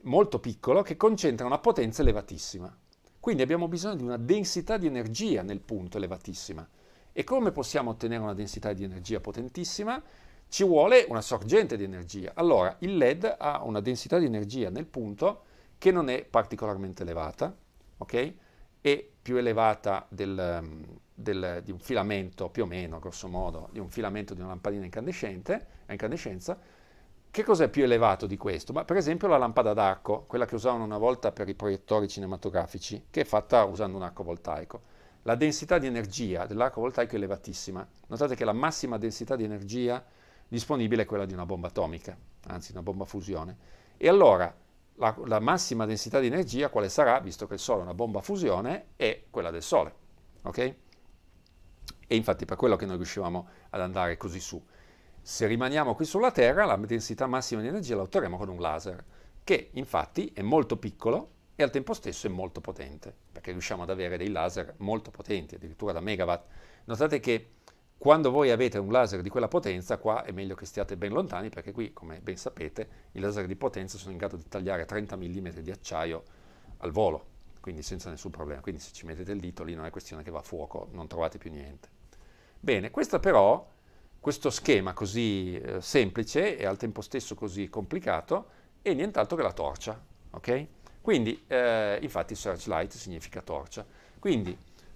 molto piccolo che concentra una potenza elevatissima. Quindi abbiamo bisogno di una densità di energia nel punto elevatissima. E come possiamo ottenere una densità di energia potentissima? Ci vuole una sorgente di energia. Allora, il LED ha una densità di energia nel punto che non è particolarmente elevata, ok? È più elevata del, ehm, del, di un filamento più o meno, grosso modo, di un filamento di una lampadina incandescente, a incandescenza, che cos'è più elevato di questo? Ma per esempio la lampada d'arco, quella che usavano una volta per i proiettori cinematografici, che è fatta usando un arco voltaico. La densità di energia dell'arco voltaico è elevatissima. Notate che la massima densità di energia disponibile è quella di una bomba atomica, anzi una bomba a fusione. E allora la, la massima densità di energia quale sarà, visto che il Sole è una bomba a fusione, è quella del Sole. Okay? E infatti per quello che noi riuscivamo ad andare così su. Se rimaniamo qui sulla Terra, la densità massima di energia la otterremo con un laser, che infatti è molto piccolo e al tempo stesso è molto potente, perché riusciamo ad avere dei laser molto potenti, addirittura da megawatt. Notate che quando voi avete un laser di quella potenza, qua è meglio che stiate ben lontani, perché qui, come ben sapete, i laser di potenza sono in grado di tagliare 30 mm di acciaio al volo, quindi senza nessun problema. Quindi se ci mettete il dito lì non è questione che va a fuoco, non trovate più niente. Bene, questo però, questo schema così eh, semplice e al tempo stesso così complicato, è nient'altro che la torcia, ok? Quindi, eh, infatti, searchlight significa torcia. Quindi,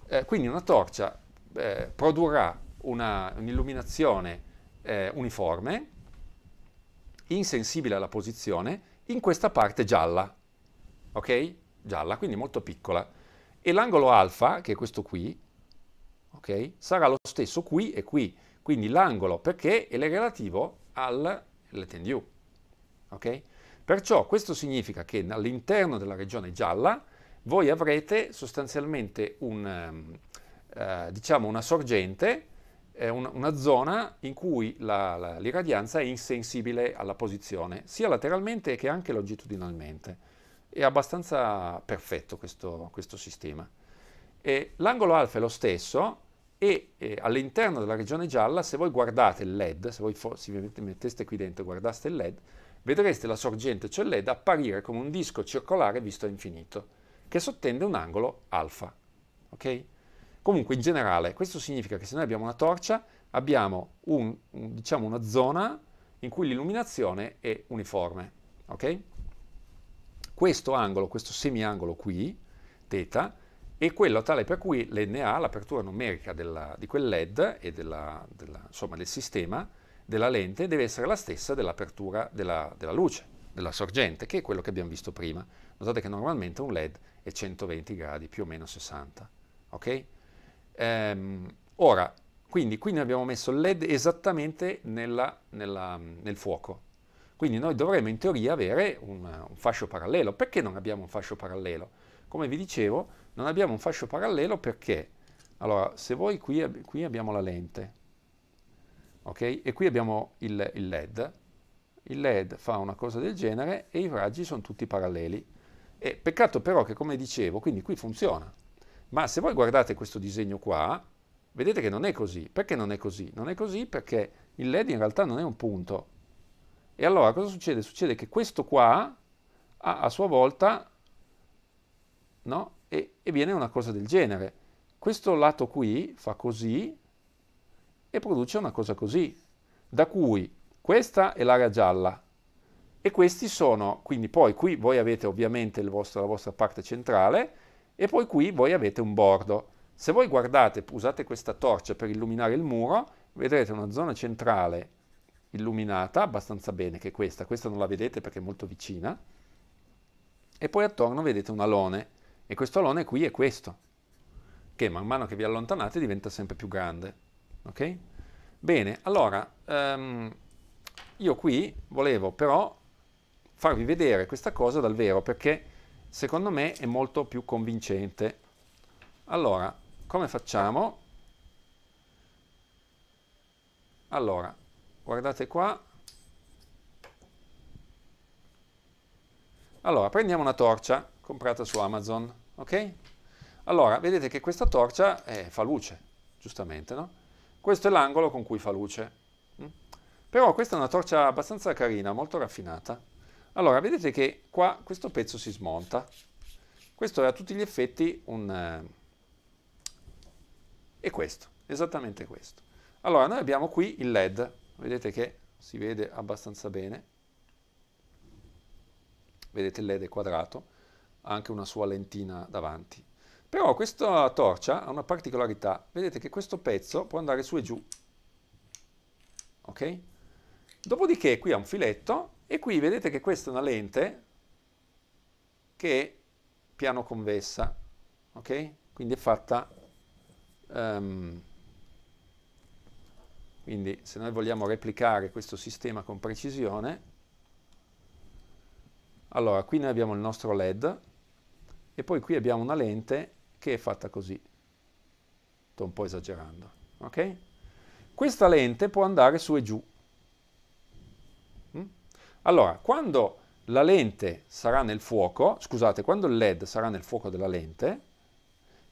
eh, quindi una torcia eh, produrrà un'illuminazione un eh, uniforme, insensibile alla posizione, in questa parte gialla, ok? Gialla, quindi molto piccola. E l'angolo alfa, che è questo qui, okay? sarà lo stesso qui e qui, quindi l'angolo perché è relativo al latent U. Perciò questo significa che all'interno della regione gialla voi avrete sostanzialmente un, ehm, eh, diciamo una sorgente, eh, una, una, zona in cui l'irradianza è insensibile alla posizione, sia lateralmente che anche longitudinalmente. È abbastanza perfetto questo, questo sistema. l'angolo alfa è lo stesso, e eh, all'interno della regione gialla, se voi guardate il LED, se voi for- metteste qui dentro e guardaste il LED, vedreste la sorgente, cioè il LED, apparire come un disco circolare visto a infinito, che sottende un angolo alfa. Okay? Comunque, in generale, questo significa che se noi abbiamo una torcia, abbiamo un, un, diciamo una zona in cui l'illuminazione è uniforme. Okay? Questo angolo, questo semiangolo qui, θ, e quello tale per cui l'NA, l'apertura numerica della, di quel LED e della, della, insomma, del sistema della lente deve essere la stessa dell'apertura della, della, luce, della sorgente, che è quello che abbiamo visto prima. Notate che normalmente un LED è 120 gradi, più o meno 60. Ok? Ehm, ora, quindi qui noi abbiamo messo il LED esattamente nella, nella, nel fuoco. Quindi noi dovremmo in teoria avere un, un fascio parallelo. Perché non abbiamo un fascio parallelo? Come vi dicevo, non abbiamo un fascio parallelo perché, allora, se voi qui, qui abbiamo la lente, ok? E qui abbiamo il, il LED, il LED fa una cosa del genere e i raggi sono tutti paralleli. E peccato però che, come dicevo, quindi qui funziona. Ma se voi guardate questo disegno qua, vedete che non è così. Perché non è così? Non è così perché il LED in realtà non è un punto. E allora cosa succede? Succede che questo qua ha a sua volta no, e, e viene una cosa del genere. Questo lato qui fa così e produce una cosa così, da cui questa è l'area gialla e questi sono, quindi poi qui voi avete ovviamente vostro, la vostra parte centrale e poi qui voi avete un bordo. Se voi guardate, usate questa torcia per illuminare il muro, vedrete una zona centrale illuminata abbastanza bene, che è questa, questa non la vedete perché è molto vicina, e poi attorno vedete un alone. E questo alone qui è questo, che man mano che vi allontanate diventa sempre più grande. Ok? Bene, allora, um, io qui volevo però farvi vedere questa cosa dal vero, perché secondo me è molto più convincente. Allora, come facciamo? Allora, guardate qua. Allora, prendiamo una torcia comprata su Amazon, ok? Allora, vedete che questa torcia eh, fa luce, giustamente, no? Questo è l'angolo con cui fa luce. Hm? Però questa è una torcia abbastanza carina, molto raffinata. Allora, vedete che qua questo pezzo si smonta. Questo è a tutti gli effetti un... Eh, è questo, esattamente questo. Allora, noi abbiamo qui il LED, vedete che si vede abbastanza bene. Vedete il LED è quadrato anche una sua lentina davanti. Però questa torcia ha una particolarità, vedete che questo pezzo può andare su e giù, ok? Dopodiché qui ha un filetto e qui vedete che questa è una lente che è piano convessa, ok? Quindi è fatta... Um, quindi se noi vogliamo replicare questo sistema con precisione, allora qui noi abbiamo il nostro LED e poi qui abbiamo una lente che è fatta così. Sto un po' esagerando, ok? Questa lente può andare su e giù. Mm? Allora, quando la lente sarà nel fuoco, scusate, quando il LED sarà nel fuoco della lente,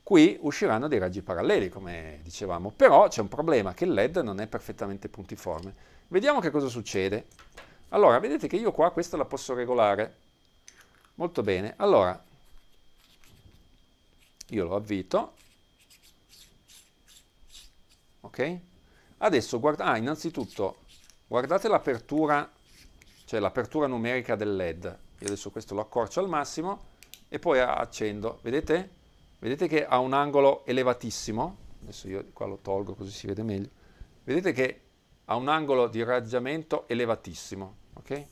qui usciranno dei raggi paralleli, come dicevamo. Però c'è un problema, che il LED non è perfettamente puntiforme. Vediamo che cosa succede. Allora, vedete che io qua questa la posso regolare. Molto bene. Allora, io lo avvito, ok? Adesso, guarda ah, innanzitutto, guardate l'apertura, cioè l'apertura numerica del LED, io adesso questo lo accorcio al massimo e poi accendo, vedete? Vedete che ha un angolo elevatissimo, adesso io qua lo tolgo così si vede meglio, vedete che ha un angolo di raggiamento elevatissimo, ok?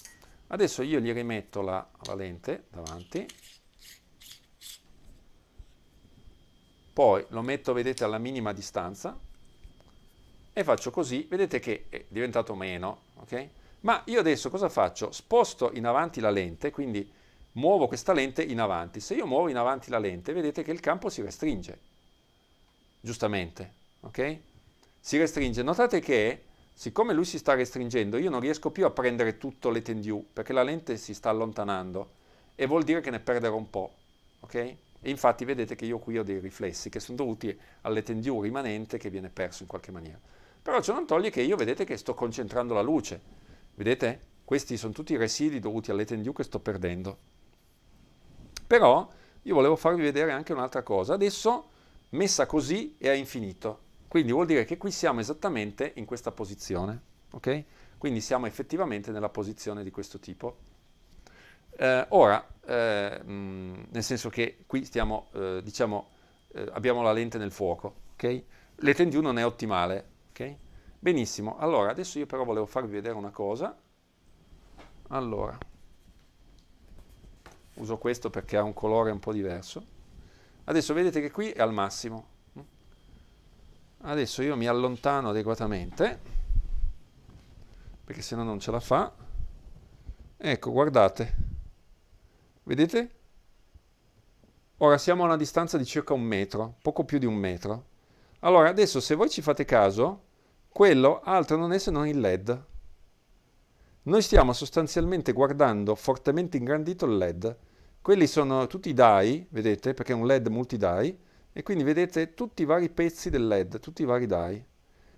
Adesso io gli rimetto la, la lente davanti, poi lo metto, vedete, alla minima distanza e faccio così, vedete che è diventato meno, ok? Ma io adesso cosa faccio? Sposto in avanti la lente, quindi muovo questa lente in avanti. Se io muovo in avanti la lente, vedete che il campo si restringe, giustamente, ok? Si restringe. Notate che, siccome lui si sta restringendo, io non riesco più a prendere tutto l'etendue, perché la lente si sta allontanando, e vuol dire che ne perderò un po', ok? E infatti vedete che io qui ho dei riflessi che sono dovuti alle tendiù rimanente che viene perso in qualche maniera. Però ciò non toglie che io vedete che sto concentrando la luce. Vedete? Questi sono tutti i residui dovuti alle tendiù che sto perdendo. Però io volevo farvi vedere anche un'altra cosa. Adesso messa così è a infinito. Quindi vuol dire che qui siamo esattamente in questa posizione. Okay? Quindi siamo effettivamente nella posizione di questo tipo. Eh, ora, eh, mh, mm, nel senso che qui stiamo, eh, diciamo, eh, abbiamo la lente nel fuoco, ok? L'ETN non è ottimale, ok? Benissimo, allora adesso io però volevo farvi vedere una cosa. Allora, uso questo perché ha un colore un po' diverso. Adesso vedete che qui è al massimo. Adesso io mi allontano adeguatamente, perché se no non ce la fa. Ecco, guardate, Vedete? Ora siamo a una distanza di circa un metro, poco più di un metro. Allora adesso se voi ci fate caso, quello altro non è se non il LED. Noi stiamo sostanzialmente guardando fortemente ingrandito il LED. Quelli sono tutti i DAI, vedete, perché è un LED multi-DAI, e quindi vedete tutti i vari pezzi del LED, tutti i vari DAI.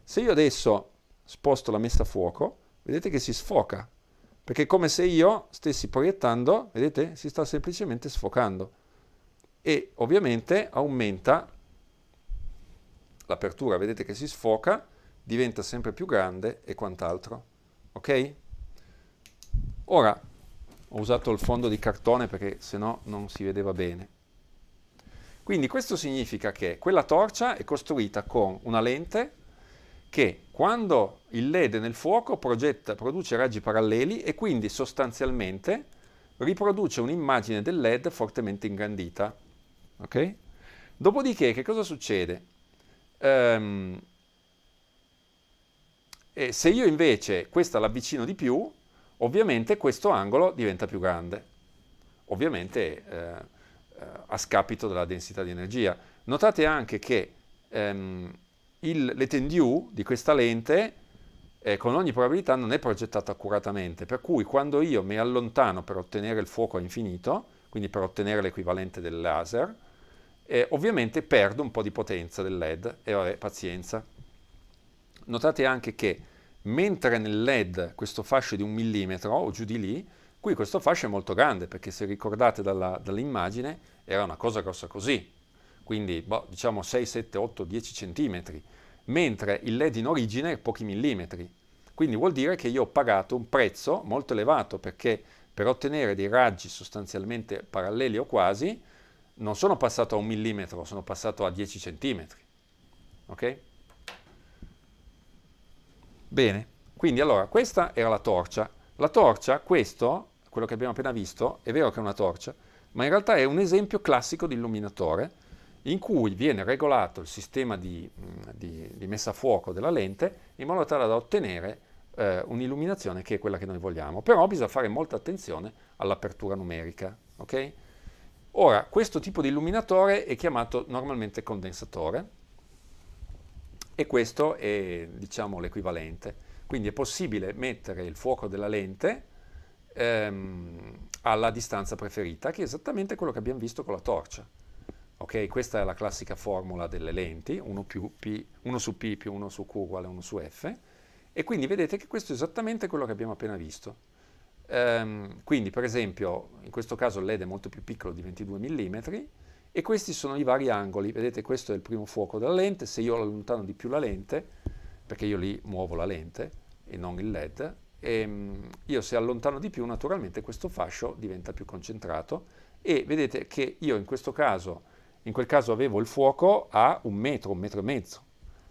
Se io adesso sposto la messa a fuoco, vedete che si sfoca, perché è come se io stessi proiettando, vedete, si sta semplicemente sfocando. E ovviamente aumenta l'apertura, vedete che si sfoca, diventa sempre più grande e quant'altro. Ok? Ora, ho usato il fondo di cartone perché sennò non si vedeva bene. Quindi questo significa che quella torcia è costruita con una lente che quando il led nel fuoco progetta, produce raggi paralleli e quindi sostanzialmente riproduce un'immagine del led fortemente ingrandita. Okay? Dopodiché che cosa succede? Um, se io invece questa l'avvicino di più, ovviamente questo angolo diventa più grande, ovviamente eh, eh, a scapito della densità di energia. Notate anche che ehm, l'etendu di questa lente eh, con ogni probabilità non è progettata accuratamente, per cui quando io mi allontano per ottenere il fuoco a infinito, quindi per ottenere l'equivalente del laser, eh, ovviamente perdo un po' di potenza del LED e vabbè, pazienza. Notate anche che mentre nel LED questo fascio è di un millimetro o giù di lì, qui questo fascio è molto grande perché se ricordate dall'immagine dall era una cosa grossa così, quindi boh, diciamo 6, 7, 8, 10 cm, mentre il LED in origine è pochi millimetri. Quindi vuol dire che io ho pagato un prezzo molto elevato perché per ottenere dei raggi sostanzialmente paralleli o quasi non sono passato a un millimetro, sono passato a 10 centimetri. Ok? Bene, quindi allora questa era la torcia. La torcia, questo, quello che abbiamo appena visto, è vero che è una torcia, ma in realtà è un esempio classico di illuminatore in cui viene regolato il sistema di, mm, di, di messa a fuoco della lente in modo tale da ottenere eh, un'illuminazione che è quella che noi vogliamo. Però bisogna fare molta attenzione all'apertura numerica. Okay? Ora, questo tipo di illuminatore è chiamato normalmente condensatore e questo è diciamo, l'equivalente. Quindi è possibile mettere il fuoco della lente ehm, alla distanza preferita, che è esattamente quello che abbiamo visto con la torcia. Okay, questa è la classica formula delle lenti, 1, P, 1, su P più 1 su Q uguale 1 su F, e quindi vedete che questo è esattamente quello che abbiamo appena visto. Um, quindi, per esempio, in questo caso il LED è molto più piccolo di 22 mm, e questi sono i vari angoli. Vedete, questo è il primo fuoco della lente, se io allontano di più la lente, perché io lì muovo la lente e non il LED, e, ehm, io se allontano di più, naturalmente questo fascio diventa più concentrato, e vedete che io in questo caso in quel caso avevo il fuoco a un metro, un metro e mezzo,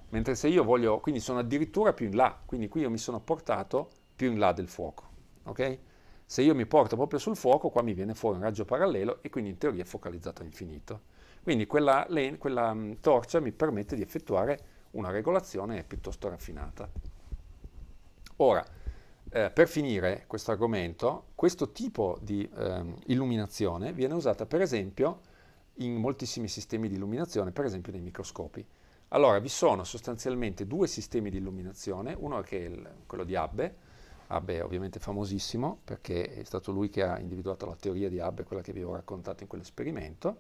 mentre se io voglio, quindi sono addirittura più in là, quindi qui io mi sono portato più in là del fuoco, ok? Se io mi porto proprio sul fuoco, qua mi viene fuori un raggio parallelo e quindi in teoria è focalizzato all'infinito. Quindi quella, quella mm, torcia mi permette di effettuare una regolazione piuttosto raffinata. Ora, eh, per finire questo argomento, questo tipo di eh, illuminazione viene usata per esempio in moltissimi sistemi di illuminazione, per esempio nei microscopi. Allora, vi sono sostanzialmente due sistemi di illuminazione, uno che è il, quello di Abbe, Abbe è ovviamente famosissimo perché è stato lui che ha individuato la teoria di Abbe, quella che vi ho raccontato in quell'esperimento.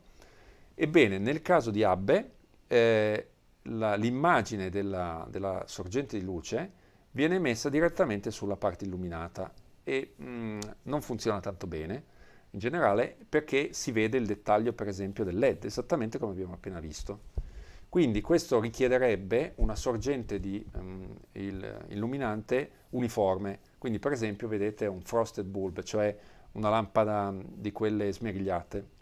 Ebbene, nel caso di Abbe, eh, l'immagine della, della, sorgente di luce viene messa direttamente sulla parte illuminata e mh, mm, non funziona tanto bene in generale perché si vede il dettaglio per esempio del LED, esattamente come abbiamo appena visto. Quindi questo richiederebbe una sorgente di um, il, illuminante uniforme, quindi per esempio vedete un frosted bulb, cioè una lampada di quelle smerigliate.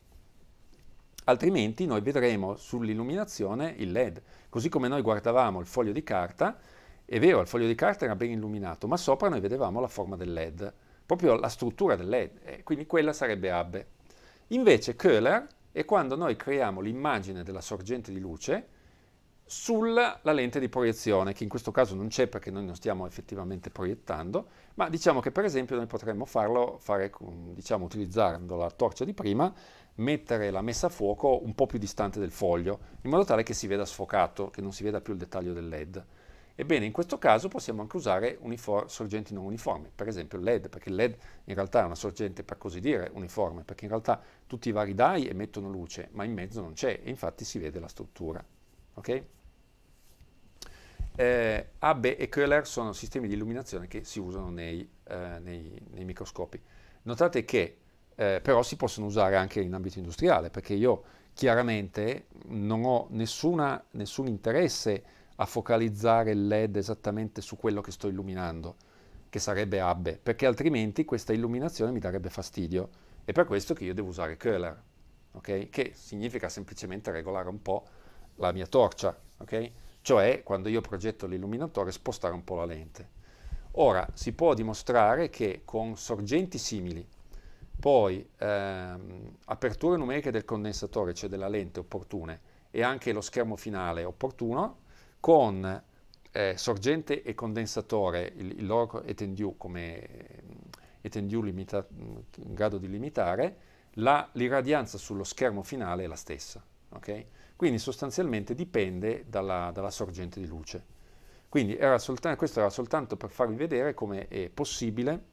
Altrimenti noi vedremo sull'illuminazione il LED, così come noi guardavamo il foglio di carta, è vero il foglio di carta era ben illuminato, ma sopra noi vedevamo la forma del LED proprio la struttura del eh, quindi quella sarebbe Abbe. Invece Köhler è quando noi creiamo l'immagine della sorgente di luce sulla lente di proiezione, che in questo caso non c'è perché noi non stiamo effettivamente proiettando, ma diciamo che per esempio noi potremmo farlo, fare, mm, diciamo, utilizzando la torcia di prima, mettere la messa a fuoco un po' più distante del foglio, in modo tale che si veda sfocato, che non si veda più il dettaglio del LED. Ebbene, in questo caso possiamo anche usare uniform, sorgenti non uniformi, per esempio il LED, perché il LED in realtà è una sorgente per così dire uniforme, perché in realtà tutti i vari dai emettono luce, ma in mezzo non c'è, e infatti si vede la struttura. Okay? Eh, Abbe e Köhler sono sistemi di illuminazione che si usano nei, eh, nei, nei microscopi. Notate che eh, però si possono usare anche in ambito industriale, perché io chiaramente non ho nessuna, nessun interesse a focalizzare il LED esattamente su quello che sto illuminando, che sarebbe Abbe, perché altrimenti questa illuminazione mi darebbe fastidio. È per questo che io devo usare Curler, okay? che significa semplicemente regolare un po' la mia torcia, okay? cioè quando io progetto l'illuminatore spostare un po' la lente. Ora, si può dimostrare che con sorgenti simili, poi ehm, aperture numeriche del condensatore, cioè della lente opportune, e anche lo schermo finale opportuno, con eh, sorgente e condensatore, il, il loro etendue come mm, etendue limita- mm, in grado di limitare, la, l'irradianza sullo schermo finale è la stessa. Okay? Quindi sostanzialmente dipende dalla, dalla sorgente di luce. Quindi era soltanto, questo era soltanto per farvi vedere come è possibile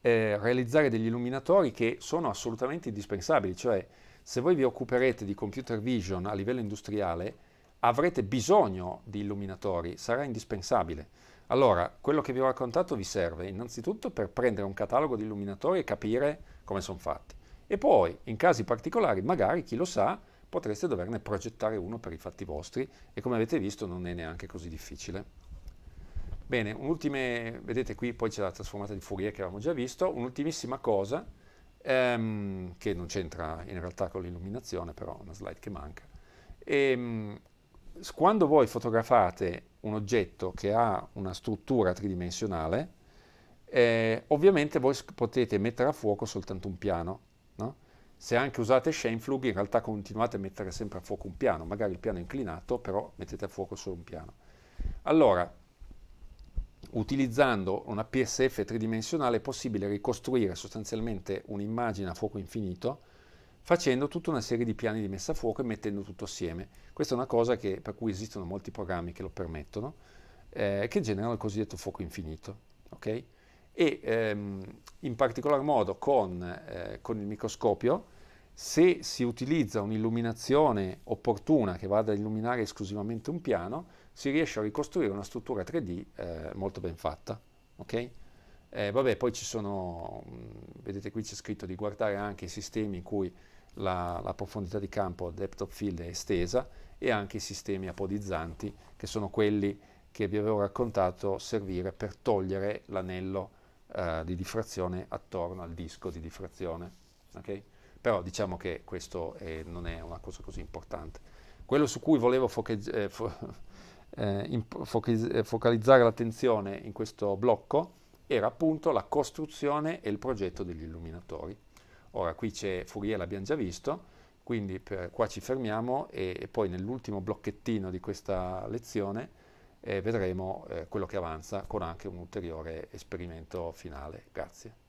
eh, realizzare degli illuminatori che sono assolutamente indispensabili, cioè se voi vi occuperete di computer vision a livello industriale, avrete bisogno di illuminatori, sarà indispensabile. Allora, quello che vi ho raccontato vi serve innanzitutto per prendere un catalogo di illuminatori e capire come sono fatti. E poi, in casi particolari, magari, chi lo sa, potreste doverne progettare uno per i fatti vostri e come avete visto non è neanche così difficile. Bene, un'ultima, vedete qui poi c'è la trasformata di Fourier che avevamo già visto, un'ultimissima cosa ehm, che non c'entra in realtà con l'illuminazione, però è una slide che manca. E, ehm, quando voi fotografate un oggetto che ha una struttura tridimensionale, eh, ovviamente voi potete mettere a fuoco soltanto un piano. No? Se anche usate Schainflug, in realtà continuate a mettere sempre a fuoco un piano, magari il piano è inclinato, però mettete a fuoco solo un piano. Allora, utilizzando una PSF tridimensionale è possibile ricostruire sostanzialmente un'immagine a fuoco infinito, facendo tutta una serie di piani di messa a fuoco e mettendo tutto assieme. Questa è una cosa che, per cui esistono molti programmi che lo permettono, eh, che generano il cosiddetto fuoco infinito. Okay? E ehm, in particolar modo con, eh, con il microscopio, se si utilizza un'illuminazione opportuna che vada ad illuminare esclusivamente un piano, si riesce a ricostruire una struttura 3D eh, molto ben fatta. Okay? Eh, vabbè, poi ci sono, mm, vedete qui c'è scritto di guardare anche i sistemi in cui la, la, profondità di campo, depth of field è estesa e anche i sistemi apodizzanti che sono quelli che vi avevo raccontato servire per togliere l'anello eh, di diffrazione attorno al disco di diffrazione. Okay? Però diciamo che questo è, non è una cosa così importante. Quello su cui volevo eh, fo eh, foc eh, focalizzare l'attenzione in questo blocco era appunto la costruzione e il progetto degli illuminatori. Ora qui c'è Fourier, l'abbiamo già visto, quindi per, qua ci fermiamo e, e poi nell'ultimo blocchettino di questa lezione eh, vedremo eh, quello che avanza con anche un ulteriore esperimento finale. Grazie.